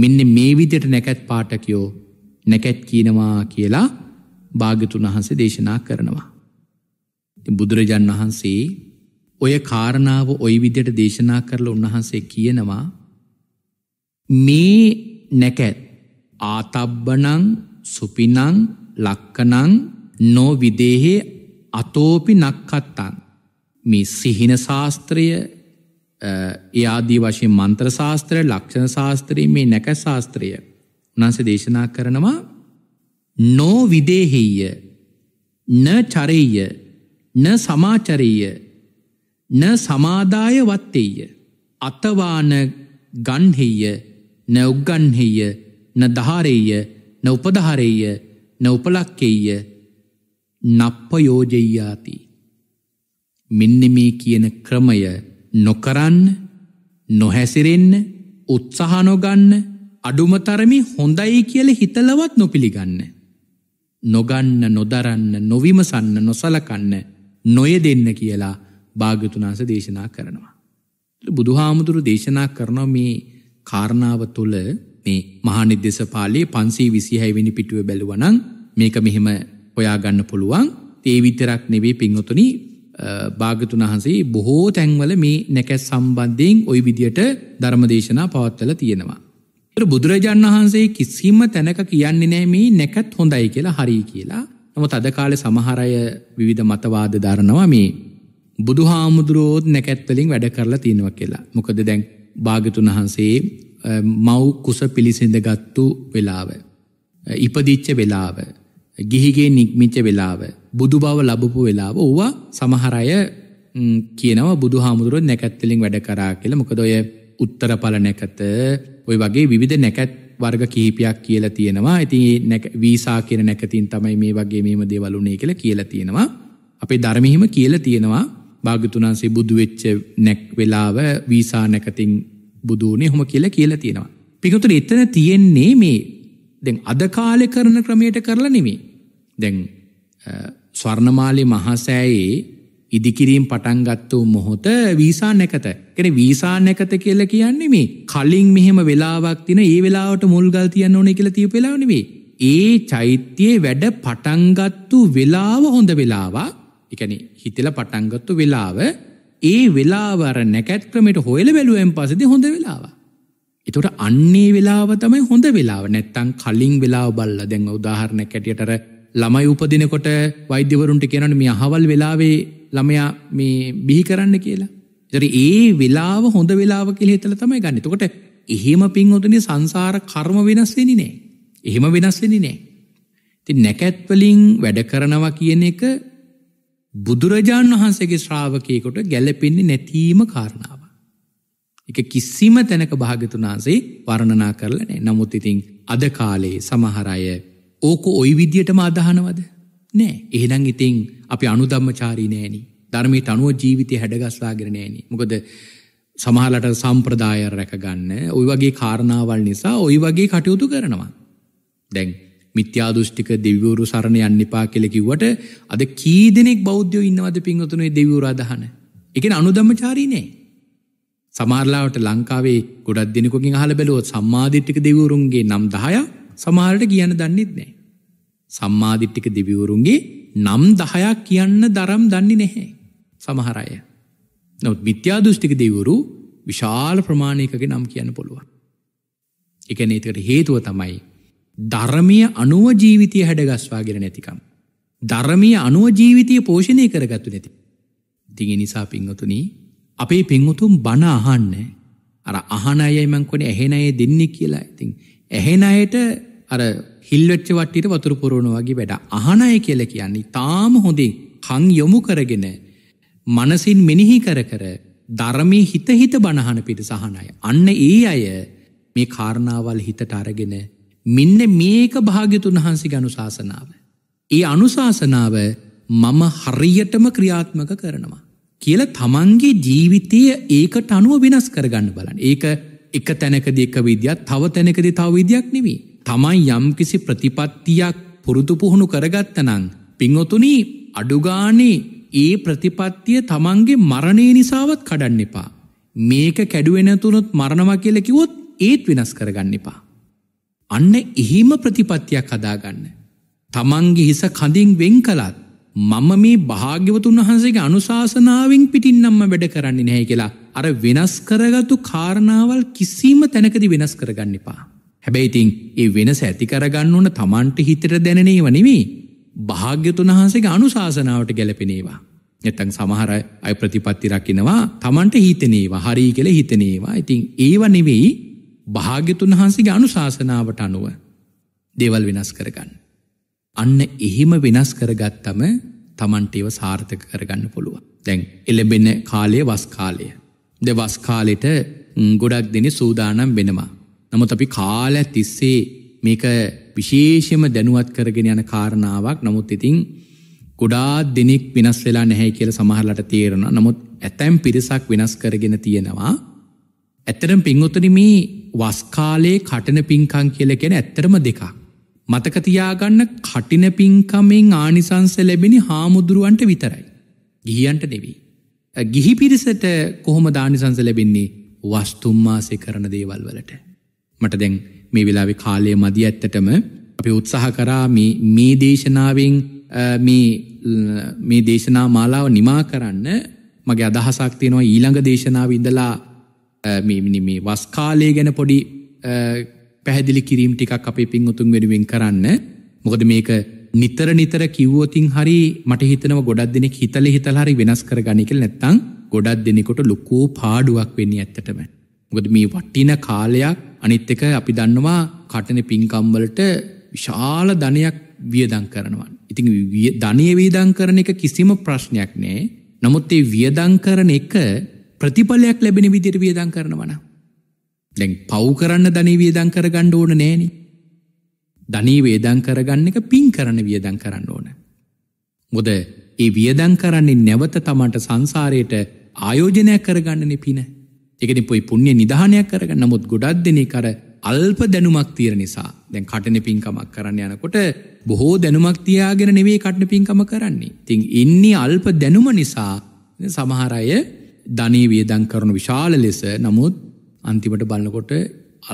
මෙන්න මේ විදියට නැකැත් පාටකයෝ නැකැත් කියනවා කියලා භාගතුන් වහන්සේ දේශනා කරනවා. බුදුරජන් වහන්සේ ඔය කාරණාව ඔයි විදියට දේශනා කරල උන්වහන්සේ කියනවා මේ නැකැත් ආතබ්බනං සුපිනං ලක්කනං නෝවිදේහේ අතෝපි නක්කත්තන්. මේ සිහින ශාස්ත්‍රය එයාදී වශයෙන් මන්ත්‍ර ශාස්ත්‍රය ලක්ෂණ ශාස්ත්‍රයේ මේ නැක ශාස්ත්‍රය උනන්ස දේශනා කරනවා නෝවිදේහෙය න චරෙය න සමාචරය න සමාදාය වත්තේය අතවාන ගන්හෙය නඋග්ගන්හෙය නධාරෙය නඋපධාරෙය නඋපලක්කෙය නප්පයෝජෙයාති. මෙන්න මේ කියන ක්‍රමය නොකරන්න නොහැසිරෙන්න උත්සහනොගන්න අඩුමතරමි හොඳයි කියල හිතලවත් නොපිළිගන්න. නොගන්න නොදරන්න නොවිමසන්න නොසලකන්න නොය දෙන්න කියලා භාගතුනාස දේශනා කරනවා. බුදුහාමුදුරු දේශනා කරනවා මේ කාරණාව තුළ මේ මහානිදේශපාලේ පන්සේ විසිහැයිවෙනි පිටුව බැලුවනං මේක මෙහෙම හොයාගන්න පුළුවන් ඒ විතරක් නෙවේ පිංහතුනි භාගතුන් වහන්සේ බොහෝ තැන්වල මේ නැකැස් සම්බන්ධයෙන් ඔය විදියට ධර්මදේශනා පවත්වල තියෙනවා. බුදුරජාණන් වහන්සේ කිසිම තැනක කියන්නේ නෑ මේ නැකත් හොඳයි කියලා හරි කියලා නමුත් අද කාලෙ සමහරය විවිධ මතවාද දරනවා මේ බුදු හාමුදුරුවෝත් නැකැත්වලින් වැඩ කරලා තියෙනව කියලා. මොකද දැන් භාගතුන් වහන්සේ මව් කුස පිළිසිඳගත්තු වෙලාව. ඉපදිච්ච වෙලාව. ගිහිගේ නික්මිච්ච වෙලාව. බුදු බව ලබපු වෙලාව ඕවා සමහරය කියනව බුදු හාමුදුරුව නැකැත්තලින් වැඩ කරා කියල මොකද ඔය උත්තර පල නැකත ඔය වගේ විවිධ නැකැත් වර්ග කිහිපයක් කියලා තියෙනවා ඇති වීසා කියෙන නැකතින් තමයි මේ වගේ මේම දේවලුනේ කියල කියලා තියෙනවා අපේ ධර්මිහිම කියල තියෙනවා භාගතුනාන්සේ බුදුවෙච්ච නැක් වෙලාව වීසා නැකතින් බුදුනේ හොම කියලා කියලා තියෙනවා. පිකතුර එතන තියෙන්නේ මේ දැන් අද කාලෙ කරන ක්‍රමයට කරලා නෙමේ. දැන් ස්වර්ණමාලි මහසෑයේ ඉදිකිරීම් පටන්ගත්තු මොහොත වීසා නැකත කෙන වීසා නැකත කියල කියන්නේ මේ කලින් මෙහෙම වෙලාවක් තින ඒ වෙලාවට මුල්ගල් තියන්න ඕනේ කියලා තිය පෙලාවනවේ. ඒ චෛත්‍යයේ වැඩ පටන්ගත්තු වෙලාව හොඳ වෙලාවා එකන හිතල පටන්ගත්තු වෙලාව ඒ වෙලාවර නැකැත්ක්‍රමට හොයල බැලුවෙන් පසද හොඳ වෙලාව. එතොට අන්නේ වෙලාව තමයි හොඳ වෙලාව නැත්තං කලින් වෙලා බල්ල දැන් උදාහරණ කැටියටර ළමයි උපදිනකොට වෛද්‍යවරුන්ට කියනට මේ අහවල් වෙලාවේ ළමයා මේ බිහි කරන්න කියලා. ජර ඒ වෙලාව හොඳ වෙලාව කියල හිතල තමයි ගන්න තකොට එහෙම පින්වතුන සංසාර කර්ම වෙනස්වෙනි නෑ. එහෙම වෙනස්වෙනි නෑ. ති නැකැත්වලින් වැඩ කරනවා කියන එක බුදුරජාණන් වහන්සේගේ ශ්‍රාවකයකොට ගැලපෙන්නේ නැතිීම කාරණාව. එක කිසිම තැනක භාගතුනාසේ වරණනා කරලන නමුත් ඉතිං අද කාලේ සමහරය ඕක ඔයි විද්‍යටම අදහනවද. නෑ එහනං ඉතිං අපි අනුදම්මචාරී නෑනි ධර්මී තනුව ජීවිතය හැඩගස්ලාගෙනනෑනි මොකද සමහලට සම්ප්‍රදායර රැකගන්න ඔයි වගේ කාරණාවල් නිසා ඔයි වගේ කටයුතු කරනවා. දැන් මිත්‍යා දෘෂ්ටික දෙවිවරු සරණ යන්න එපා කියලා කිව්වට අද කී දෙනෙක් බෞද්ධයෝ ඉන්නවද පින්වතුනේ දෙවිවරු අදහන. ඒ කියන්නේ අනුධම්මචාරී නෑ. සමහරලාවට ලංකාවේ ගොඩක් දෙනෙකුගෙන් අහලා බැලුවොත් සම්මාදිට්ඨික දෙවිවරුන්ගේ නම් 10ක් සමහරට කියන්න දන්නේත් නෑ. සම්මාදිට්ඨික දෙවිවරුන්ගේ නම් 10ක් කියන්න දරම් දන්නේ නැහැ සමහර අය. නමුත් මිත්‍යා දෘෂ්ටික දෙවිවරු විශාල ප්‍රමාණයකගේ නම් කියන්න පුළුවන්. ඒ කියන්නේ ඒකට හේතුව තමයි ධර්මය අනුව ජීවිතය හැඩගස්වාගෙන නැතිකම්. ධර්මය අනුව ජීවිතය පෝෂණය කරගත්තු නැති. දිග නිසා පිංහතුන අපේ පෙංහුතුම් බණ අහන්න අර අහනයමං කොන ඇහෙනයේ දෙන්නේ කියලා ඉතින්. ඇහෙන අයට අර හිල්වෙච්ච වට්ටිට වතුර පුරුණු වගේ වැඩ අහනය කියල කියන්නේ තාම හොඳේ කං යොමු කරගෙන මනසින් මෙනිහි කර කර ධර්මය හිත හිත බණහන පිට සහනය. අන්න ඒ අය මේ කාරණාවල් හිතට අරගෙන මෙන්න මේක භාග්‍යතුන් වහන්සේ ගනු ශාසනාව. ඒ අනුශාසනාව මම හරියටම ක්‍රියාත්මක කරනවා. කියල තමන්ගේ ජීවිතය ඒකට අනුව වෙනස් කරගන්න බලන්. ඒක එක තැනකද එක විද්‍යත් තව තැනකද තව විදයක් නෙවී. තමයි යම්කිසි ප්‍රතිපත්තියක් පුරුදු පුහුණු කරගත්තනං. පිංහොතුනී අඩුගානේ ඒ ප්‍රතිපත්තිය තමන්ගේ මරණය නිසාවත් කඩන්න එපා. මේක කැඩුවෙනතුනොත් මරණවා කියලකිවොත් ඒත් වෙනස් කරගන්න එපා. අන්න එහෙම ප්‍රතිපත්තියක් හදාගන්න. තමන්ගේ හිස කඳින් වෙන් කළත් මම මේ භාග්‍යවතුන් වහන්සේගේ අනුශාසනාවෙන් පිටින්නම්ම වැඩ කරන්නේ නැහැ කියලා අර වෙනස් කරගතු කාරණාවල් කිසිීම තැනකදි වෙනස් කරගන්න එපා. හැබැයිතින් ඒ වෙනස ඇති කරගන්න ඕන තමන්ට හිතර දැනනේව නෙමේ භාග්‍යතුන් වහන්සේගේ අනුශාසනාවට ගැලපෙනේවා. නැත්තං සමහර අය ප්‍රතිපත්ති රකිනවා තමන්ට හිතනේවා හරී කෙළ හිතනේවා ඉතිං ඒව නෙවෙයි භාග්‍යතුන් වහන්සේගේ අනුශාසනාවට අනුව දේවල් වෙනස් කරගන්න. අන්න එහෙම වෙනස් කරගත්තම තමන්ටව සාර්ථක කරගන්න පුළුව. දැන් එළබෙන කාලය වස් කාලය. ද වස් කාලෙට ගොඩක් දෙන සූදානම් වෙනවා. නමුත් අපි කාල තිස්සේ මේක විශේෂම දැනුවත් කරගෙන යන කාරණාවක් නමුත් ඉතිං ගොඩාත් දෙනෙක් වෙනස් වෙලා නැහැ කියල සමහරලට තේරෙන නමුත් ඇතැම් පිරිසක් වෙනස් කරගෙන තියෙනවා ඇත්තරම් පින්ගොතන මේ වස්කාලයේ කටන පින්කං කියල ගැෙන ඇත්තරම දෙකක්. මතකතියාගන්න කටින පින්කමෙන් ආනිසංස ලැබෙන හාමුදුරුවන්ට විතරයි. ගිහියන්ට නෙවී. ගිහි පිරිසට කොහොම දානිසංස ලැබෙන්නේ වස්තුම්මාසය කරන දේවල් වලට. මට දැන් මේ වෙලාවෙ කාලය මදි ඇත්තටම අපි උත්සාහ කරා මේ දේශනාවෙන් මේ දේශනා මාලාව නිමා කරන්න මගේ අදහසක් තියෙනවා ඊළඟ දේශනාව ඉඳලා මේ වස් කාලය ගැන පොඩි පැහැදිලි කිරීම් ටිකක් අපේ පින්වතුන් වෙනුවෙන් කරන්න මොකද මේක නිතර නිතර කිව්වෝතින් හරි මට හිතනව ගොඩක් දෙනෙක් හිතල හිතල හරි වෙනස් කර ගනිකල් නැත්තං ගොඩක් දෙනෙකොට ලොකෝ පාඩුවක් වෙන්නේ ඇත්තටම. ගොද මේ වට්ටින කාලයක් අනිත් එක අපි දන්නවා කටන පින්කම්වලට විශාල ධනයක් වියදං කරනවා. ඉතිං ධනය වීදං කරන එක කිසිම ප්‍රශ්නයක් නෑ නමුත් ඒ වියදං කරන එක ප්‍රතිඵලයක් ලැබෙන විදිර වියදං කරනවන. දැන් පව් කරන්න ධනී වියදං කර ගණ්ඩ ඕන නෑනි. ධනී වේදං කරගන්න එක පින් කරන වියදං කරන්න ඕන. මොද ඒ වියදං කරන්නේ නැවත තමන්ට සංසාරයට ආයෝජනයක් කරගන්නන පින. එකන පොයි පුුණ්‍ය නිධානයක් කරගන්න මුත් ගොඩක් දෙනෙ කර අල්ප දැනුමක් තීර නිසා දැන් කටන පින්කමක් කරන්න යනකොට බොහෝ දැනුමක් තියාගෙන නෙවේ කටන පින්කම කරන්නේ. තින් ඉන්නේ අල්ප දැනුම නිසා සමහරය ධනේ වියදං කරනු විශාල ලෙස නමුත් අන්තිමට බලන්නකොට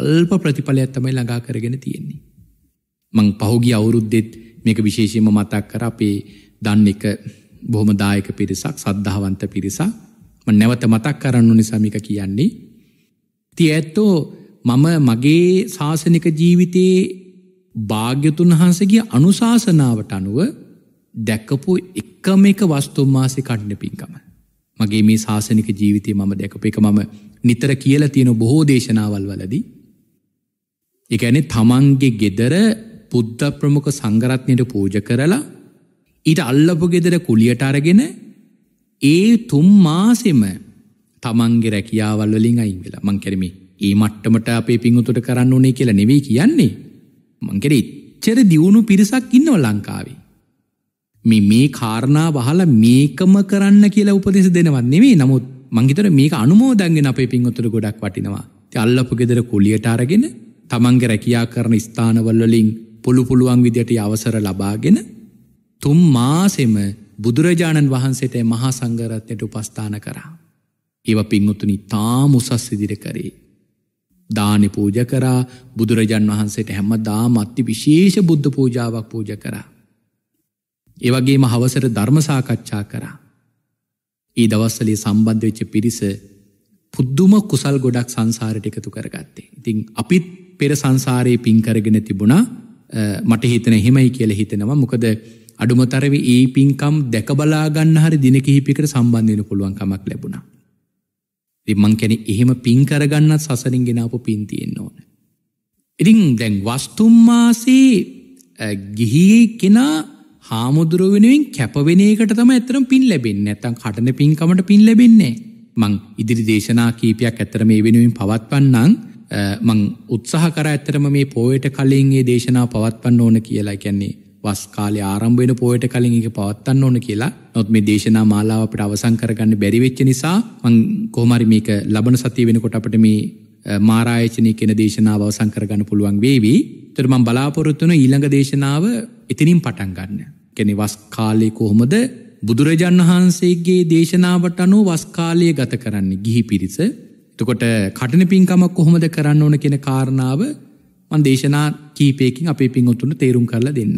අල්ප ප්‍රතිඵලයක් තමයි ළඟා කරගෙන තියෙන්නේ. මං පහුගිය අවුරුද්දෙත් මේක විශේෂයෙන්ම මතක් කර අපේ දන්න එක බොහොම දායක පිරිසක් සද්ධාවන්ත පිරිසක් මම නැවත මතක් කරන්න නිසා මේක කියන්නේ. ඉතින් ඇත්තෝ මම මගේ ශාසනික ජීවිතයේ භාග්‍යතුන් වහන්සේගේ අනුශාසනාවට අනුව දැකපු එකම එක වස්තුමාසේ කඩන පින්කම. මගේ මේ ශාසනික ජීවිතය මම දැකප එක මම නිතර කියලා තියෙන බොහෝ දේශනාවල් වලදී. එකන තමන්ගේ ගෙදර පුද්ධ ප්‍රමුඛ සංගරත්නයට පූජ කරලා ඊට අල්ලපු ගෙදර කුලියට අරගෙන ඒ තුම් මාසෙම තමන්ගේ රැකියාවල් වලින් අයින් වෙලා මං කරමි ඒ මට්ටමට අපේ පිංහුතුට කරන්න ඕනේ කියලා නෙවෙයි කියන්නේ මංකෙර ඉච්චර දියුණු පිරිසක් ඉන්නව ලංකාවේ මේ මේ කාරණා වහලා මේකම කරන්න කියලා උපදෙස දෙනවත් නෙවේ නමුත් මංගිතර මේක අනුමෝදන්ගෙන අපේ පින්වතුර ගොඩක් වටිනවා අල්ලපු ගෙදර කුලියට අරගෙන තමන්ගේ රැකයා කරන ස්ථානවල්වලින් පොළු පුළුවන් විදියට අවසර ලබාගෙන තුම් මාසෙම බුදුරජාණන් වහන්සේට මහා සංගරත්නයට උපස්ථාන කරා. ඒව පින්වතුනි තාම උසස් ඉදිර කරේ. දානෙ පූජ කරා බුදුරජන් වහන්සේට හැම දා මත්ති විශේෂ බුද්ධ පූජාවක් පූජ කරා. ඒවගේම හවසර ධර්මසාකච්ඡා කරා. ඒ දවස්සලේ සම්බන්ධවෙච්ච පිරිස පුද්දුම කුසල් ගොඩක් සංසාරට එකතු කරගත්තේ. ඉතිං අපිත් පෙර සංසාරයේ පින්කරගෙන තිබුණා මට හිතන හෙමයි කියල හිතෙනවා මොකද අඩුමතරව ඒ පින්කම් දැකබලාගන්න හරි දින කිහිපිකට සම්බන්ධයන පුළුවන්කමක් ලැබුණා. දෙමං කැන එහෙම පින්කරගන්නත් සසරින් ගෙනාපු පින්තියෙන් ඕන. ඉරිං දැන් වස්තුම්මාසේ ගිහි කෙනා හාමුදුරුව වෙනුවෙන් කැපවෙන එකට තම ඇතරම් පින් ලැබෙන්නේ ඇත්තම් කටන පින්කමට පින් ලැබෙන්නේ. මං ඉදිරි දේශනා කීපයක් ඇතර මේ වෙනුවෙන් පවත්වන්නං මං උත්සාහ කර ඇතරම මේ පෝයට කලින් ඒ දේශනා පවත්වන්න ඕන කියලා කියන්නේ වස් කාලේ ආරම්භෙන පෝයට කලින් එක පවත්වන්න ඕන කියලා නොත් මේ දේශනා මාලාව අපට අවසන් කරගන්න බැරිවෙච්ච නිසා මං කෝමරි මේක ලබන සතිය වෙනකොට අපට මේ මාරායචනය කෙන දේශනාව අවසං කරගන්න පුළුවන් වේවී තරමම් බලාපොරොත්තුන ඊළඟ දේශනාව එතිනින් පටන් ගන්න. කැනෙ වස්කාලය කොහොමද බුදුරජන් වහන්සේගේ දේශනාවට අනුව වස්කාලය ගත කරන්න ගිහි පිරිස එතකොට කටන පින්කමක් කොහොමද කරන්න ඕන කෙන කාරණාව මන් දේශනා කීපයකින් අපේ පින් උතුන තේරුම් කරලා දෙන්න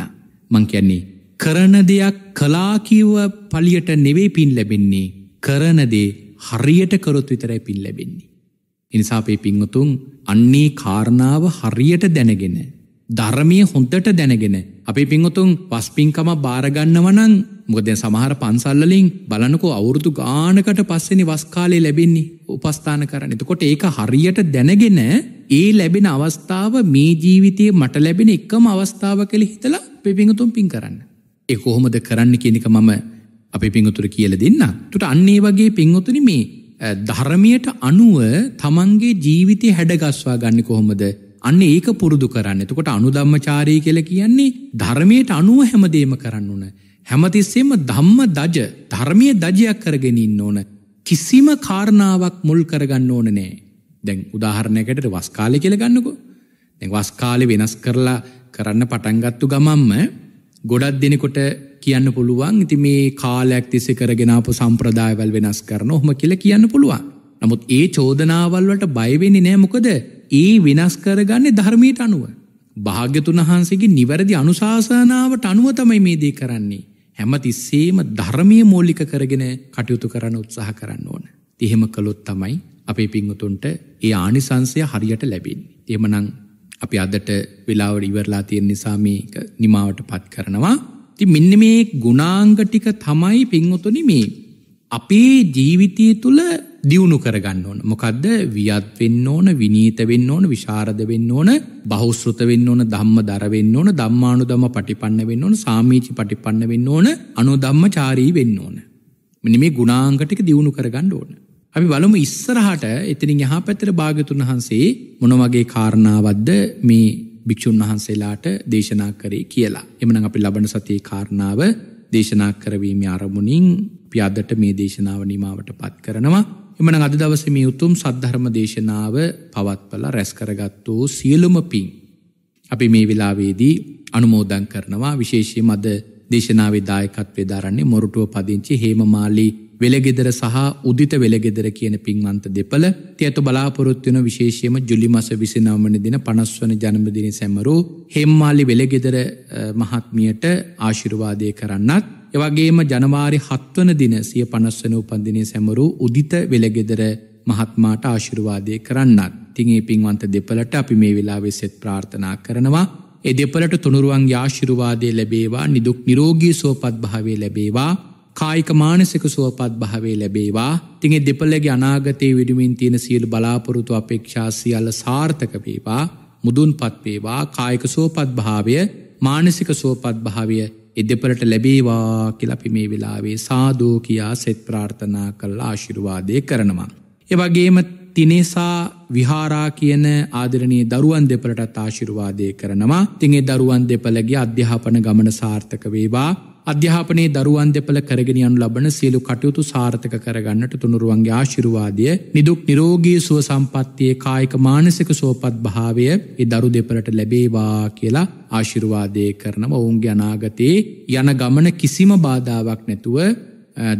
මං කියන්නේ කරන දෙයක් කලාකිව පලියට නෙවේ පින් ලැබෙන්නේ කරනදේ හරියට කරොත් විතරයි පින් ලැබෙන්නේ ඉනිසාපේ පින්වතුන් අන්නේ කාරණාව හරියට දැනගෙන ධර්මය හොන්දට දැනගෙන අපි පිංහතුන් පස් පිංකම බාරගන්නවනං මොකදය සමහර පන්සල්ලින් බලනකෝ අවුරුදු ගානකට පස්සෙනි වස්කාලේ ලැබෙන්නේ උපස්ථාන කරන එතකොට ඒක හරියට දැනගෙන ඒ ලැබෙන අවස්ථාව මේ ජීවිතය මට ලැබෙන එක්කම අවස්ථාව කළ හිතලා පෙපිංහතුන් පින් කරන්න. ඒ කොහොමද කරන්න කියනෙක මම අපි පිංහතුර කියල දෙන්න. තුට අන්නේ වගේ පිංහොතුන මේ ධර්මයට අනුව තමන්ගේ ජීවිතය හැඩගස්වා ගන්න කොහොමද අන්න ඒක පුරුදු කරන්න එතකොට අනුදම්මචාරී කියල කියන්නේ ධර්මයට අනුව හැමදේම කරන්න ඕන. හැමතිස්සෙම ධම්ම දජ ධර්මය දජයක් කරගෙනන්න ඕන. කිසිම කාරණාවක් මුල් කරගන්න ඕන නෑ. දැන් උදාහරණයකට වස්කාලය කියල ගන්නකෝ. දැන් වස්කාලෙ වෙනස් කරලා කරන්න පටන්ගත්තු ගමම්ම ගොඩත් දෙනකොට කියන්න පුළුවන් ඉති මේ කාලයක් තිසෙ කරගෙනපු සම්ප්‍රදායවල් වෙනස් කරන හොම කියල කියන්න පුළුවන්. නමුත් ඒ චෝදනාවල්වට බයවෙනි නෑ මොකද ඒ වෙනස් කරගන්නේ ධර්මයට අනුව. භාග්‍යතුන් වහන්සේගේ නිවැරදි අනුශාසනාවට අනුව තමයි මේ දේ කරන්නේ. හැම තිස්සේම ධර්මය මූලික කරගෙන කටයුතු කරන්න උත්සාහ කරන්න ඕන. තිහෙම කළොත් තමයි අපේ පිංවතුන්ට ඒ ආනිසංසය හරියට ලැබෙන්නේ. එහෙමනම් අපි අදට වෙලාවට ඉවරලා තියෙන නිසා මේක නිමාවට පත් කරනවා. ඉතින් මෙන්න මේ ගුණාංග ටික තමයි පිංවතුනි මේ අපේ ජීවිතය තුළ දියුණු කරගන්න ඕන. මොකක්ද වියත් වෙන්න ඕන විනීත වෙන්න ඕන විශාරද වෙන්න ඕන බහුස්ෘත වෙන්න ඕන ධම්ම දරවෙන්න ඕන දම්මානු දම පටිපන්න වෙන්න ඕන සාමීචි පටිපන්න වෙන්න ඕන අනු දම්ම චාරී වෙන්න ඕන. මෙනි මේ ගුණාංගටික දියුණු කරගන්න ඕන. අපි බලමු ඉස්සරහට එතිනින් යහ පැතර භාගතුන් වහන්සේ මොනවගේ කාරණාවද්ද මේ භික්‍ෂූන් වහන්සේලාට දේශනා කරේ කියලා. එමන අපි ලබන සතියේ කාරණාව දේශනා කරවීම අරමුණින් පියාදට මේ දේශනාව නිමාවට පත් කරනවා එමන අද දවසම යුතුම් සද්ධර්ම දේශනාව පවත්වල රැස්කරගත් වූ සියලුම පින්. අපි මේ වෙලාවේදී අනුමෝදන් කරනවා විශේෂය මද දේශනාවේ දායකත්වය දරන්නේ මොරටුව පදිංචි හේමමාලී වෙළගෙදර සහ උදිත වෙළගෙදර කියන පින්වන්ත දෙපළ තියතු බලාපොරොත්වන විශේෂයම ජුලි මස විසිනවමන දින පනස්වන ජනමදින සැමරු හෙම්මාලි වෙළගෙදර මහත්මියට ආශිරුවාදය කරන්නත් එවගේම ජනවාරි හත්වන දින සිය පනස්වන උපන්දිනය සැමරු උදිත වෙළගෙදර මහත්මාට ආශිරුවාදය කරන්නත්. තිගේ පින්වන්ත දෙපලට අපි මේ වෙලාවෙ සෙත් ප්‍රාර්ථනා කරනවා. එ දෙපලට තුනුරුවන් යාශිරුවාදය ලැබේවා නිදුක් නිරෝගී සෝපත් භාවේ ලැබේවා. කායික මානසික සුවපත් භාවේ ලැබේවා තිගේ දෙපලගේ අනාගතයේ විඩුමින් තියෙන සියල් බලාපොරොතු අපේක්ෂාසිියල්ල සාර්ථක වේවා මුදුන් පත්වේවා කායික සෝපත් භාවය මානසික සෝපත් භාවය එදපලට ලැබේවා කියලපි මේ වෙලාවේ සාදෝ කියා සෙත් ප්‍රාර්ථනා කල් ආශිරුවාදය කරනවා. එවගේම තිනේසා විහාරා කියන ආදරණයේ දරුවන් දෙපලට තාශිරුවාදය කරනවා තිගේ දරුවන් දෙපලගේ අධ්‍යාපන ගමන සාර්ථක වේවා අධ්‍යාපනයේ දරුවන් දෙපළ කරගෙනියන් ලබන සියලු කටයුතු සාර්ථක කරගන්නට තුනුරුවන්ගේ ආශිරුවාදය නිදුක් නිරෝගී සුව සම්පත්තියේ කායික මානසික සෝපත් භාවය ඒ දරු දෙපළට ලැබේවා කියලා ආශිරුවාදය කරනම ඔවුන්ගේ අනාගතයේ යන ගමන කිසිම බාධාවක් නැතුව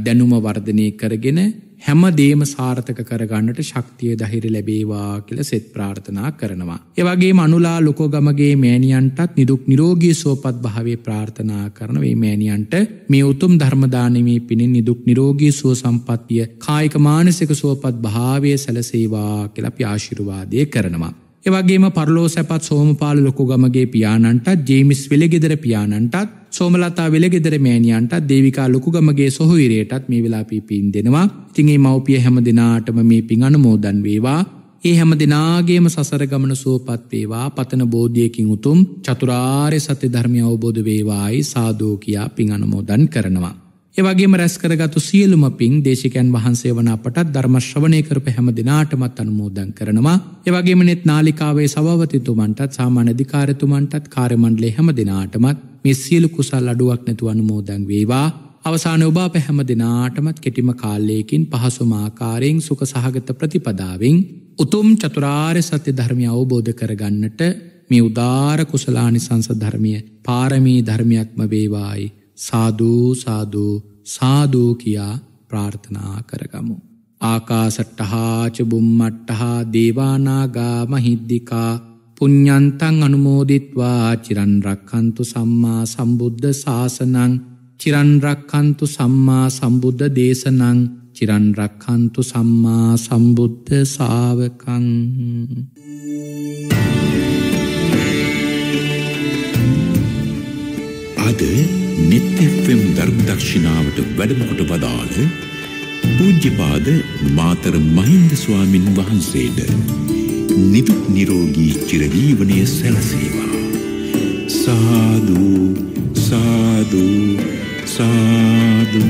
දැනුම වර්ධනය කරගෙන හැම දේම සාර්ථක කරගන්නට ශක්තිය දහිරි ලැබේවා කියල සෙත් ප්‍රාර්ථනා කරනවා. ඒවගේ මනුලා ලොකෝගමගේ මෑණියන්ටත් නිදුක් නිරෝගී සෝපත් භාවේ ප්‍රාර්ථනා කරනවේ මෑණියන්ට මේ උතුම් ධර්මදානමේ පිණින් නිදුක් නිරෝගී සුව සම්පත්තිය කායික මානසික සෝපත් භාවය සැලසේවා කියලා ප්‍යාශිරුවාදය කරනවා. එවගේම පරලෝ සැපත් සෝමපාල ලොකුගමගේ පියාණන්ට ජේමිස් වෙළගෙදර පියාණන්ටත් සෝමලතා වෙළගෙදර මෑණියන්ට දේවිකා ලොකුගමගේ සොහොහිරයටත් මේ වෙලාපී පින් දෙනවා ඉතින්ගේ මව්පිය හැම දෙනාටම මේ පින් අනුමෝදන් වේවා ඒ හැම දෙනාගේම සසරගමන සුවපත් වේවා පතන බෝධියකින් උතුම් චතුරාර්ය සත්‍ය ධර්මය අවබෝධ වේවායි සාදෝ කියා පින් අනුමෝදන් කරනවා ඒවගේම රැස්කරගතු සියලුම පින් දේශකයන් වහන්සේ වන අපටත් ධර්මශ්‍රවනය කර පැහැම දෙනාටමත් අනමෝදන් කරනවා. ඒවගේම නෙත් නාලිකාවේ සවතිතුමන්ටත් සාමානධිකාරතුමන්ටත් කාරමණ්ඩලේ හැම දෙනාටමත් මෙ සියලු කුසල් අඩුවක් නැතු අනමෝදන් වේවා. අවසාන ඔබා පැහැම දෙනාටමත් කෙටිම කාල්ලයකින් පහසුමාකාරයෙන් සුක සහගත ප්‍රතිපදාවෙන් උතුම් චතුරාර් සත්‍ය ධර්මය අවබෝධ කරගන්නට මේ උදාර කුසලානි සංසධර්මය පාරමී ධර්මයක්ම වේවායි සාධූ සාධූ සාධූ කියා ප්‍රාර්ථනා කරගමු. ආකාසට්ටහාච බුම්මට්ටහා දේවානාගා මහිද්දිකා පුඤ්ඥන්තන් අනුමෝදිත්වා චිරන්රක්කන්තු සම්මා සම්බුද්ධ ශාසනං චිරන්රක්කන්තු සම්මා සම්බුද්ධ දේශනං චිරන්රක්කන්තු සම්මා සම්බුද්ධ සාාවකං අද නිත්‍යත්වම් ධර්මදක්ෂිනාවට වැඩමකොට වදාළ පූජ්‍යපාද මාතර මහින්ද ස්වාමින් වහන්සේට නිදුක් නිරෝගී චිරජීවනය සැලසේවා. සාධූ සාධූ සාධූ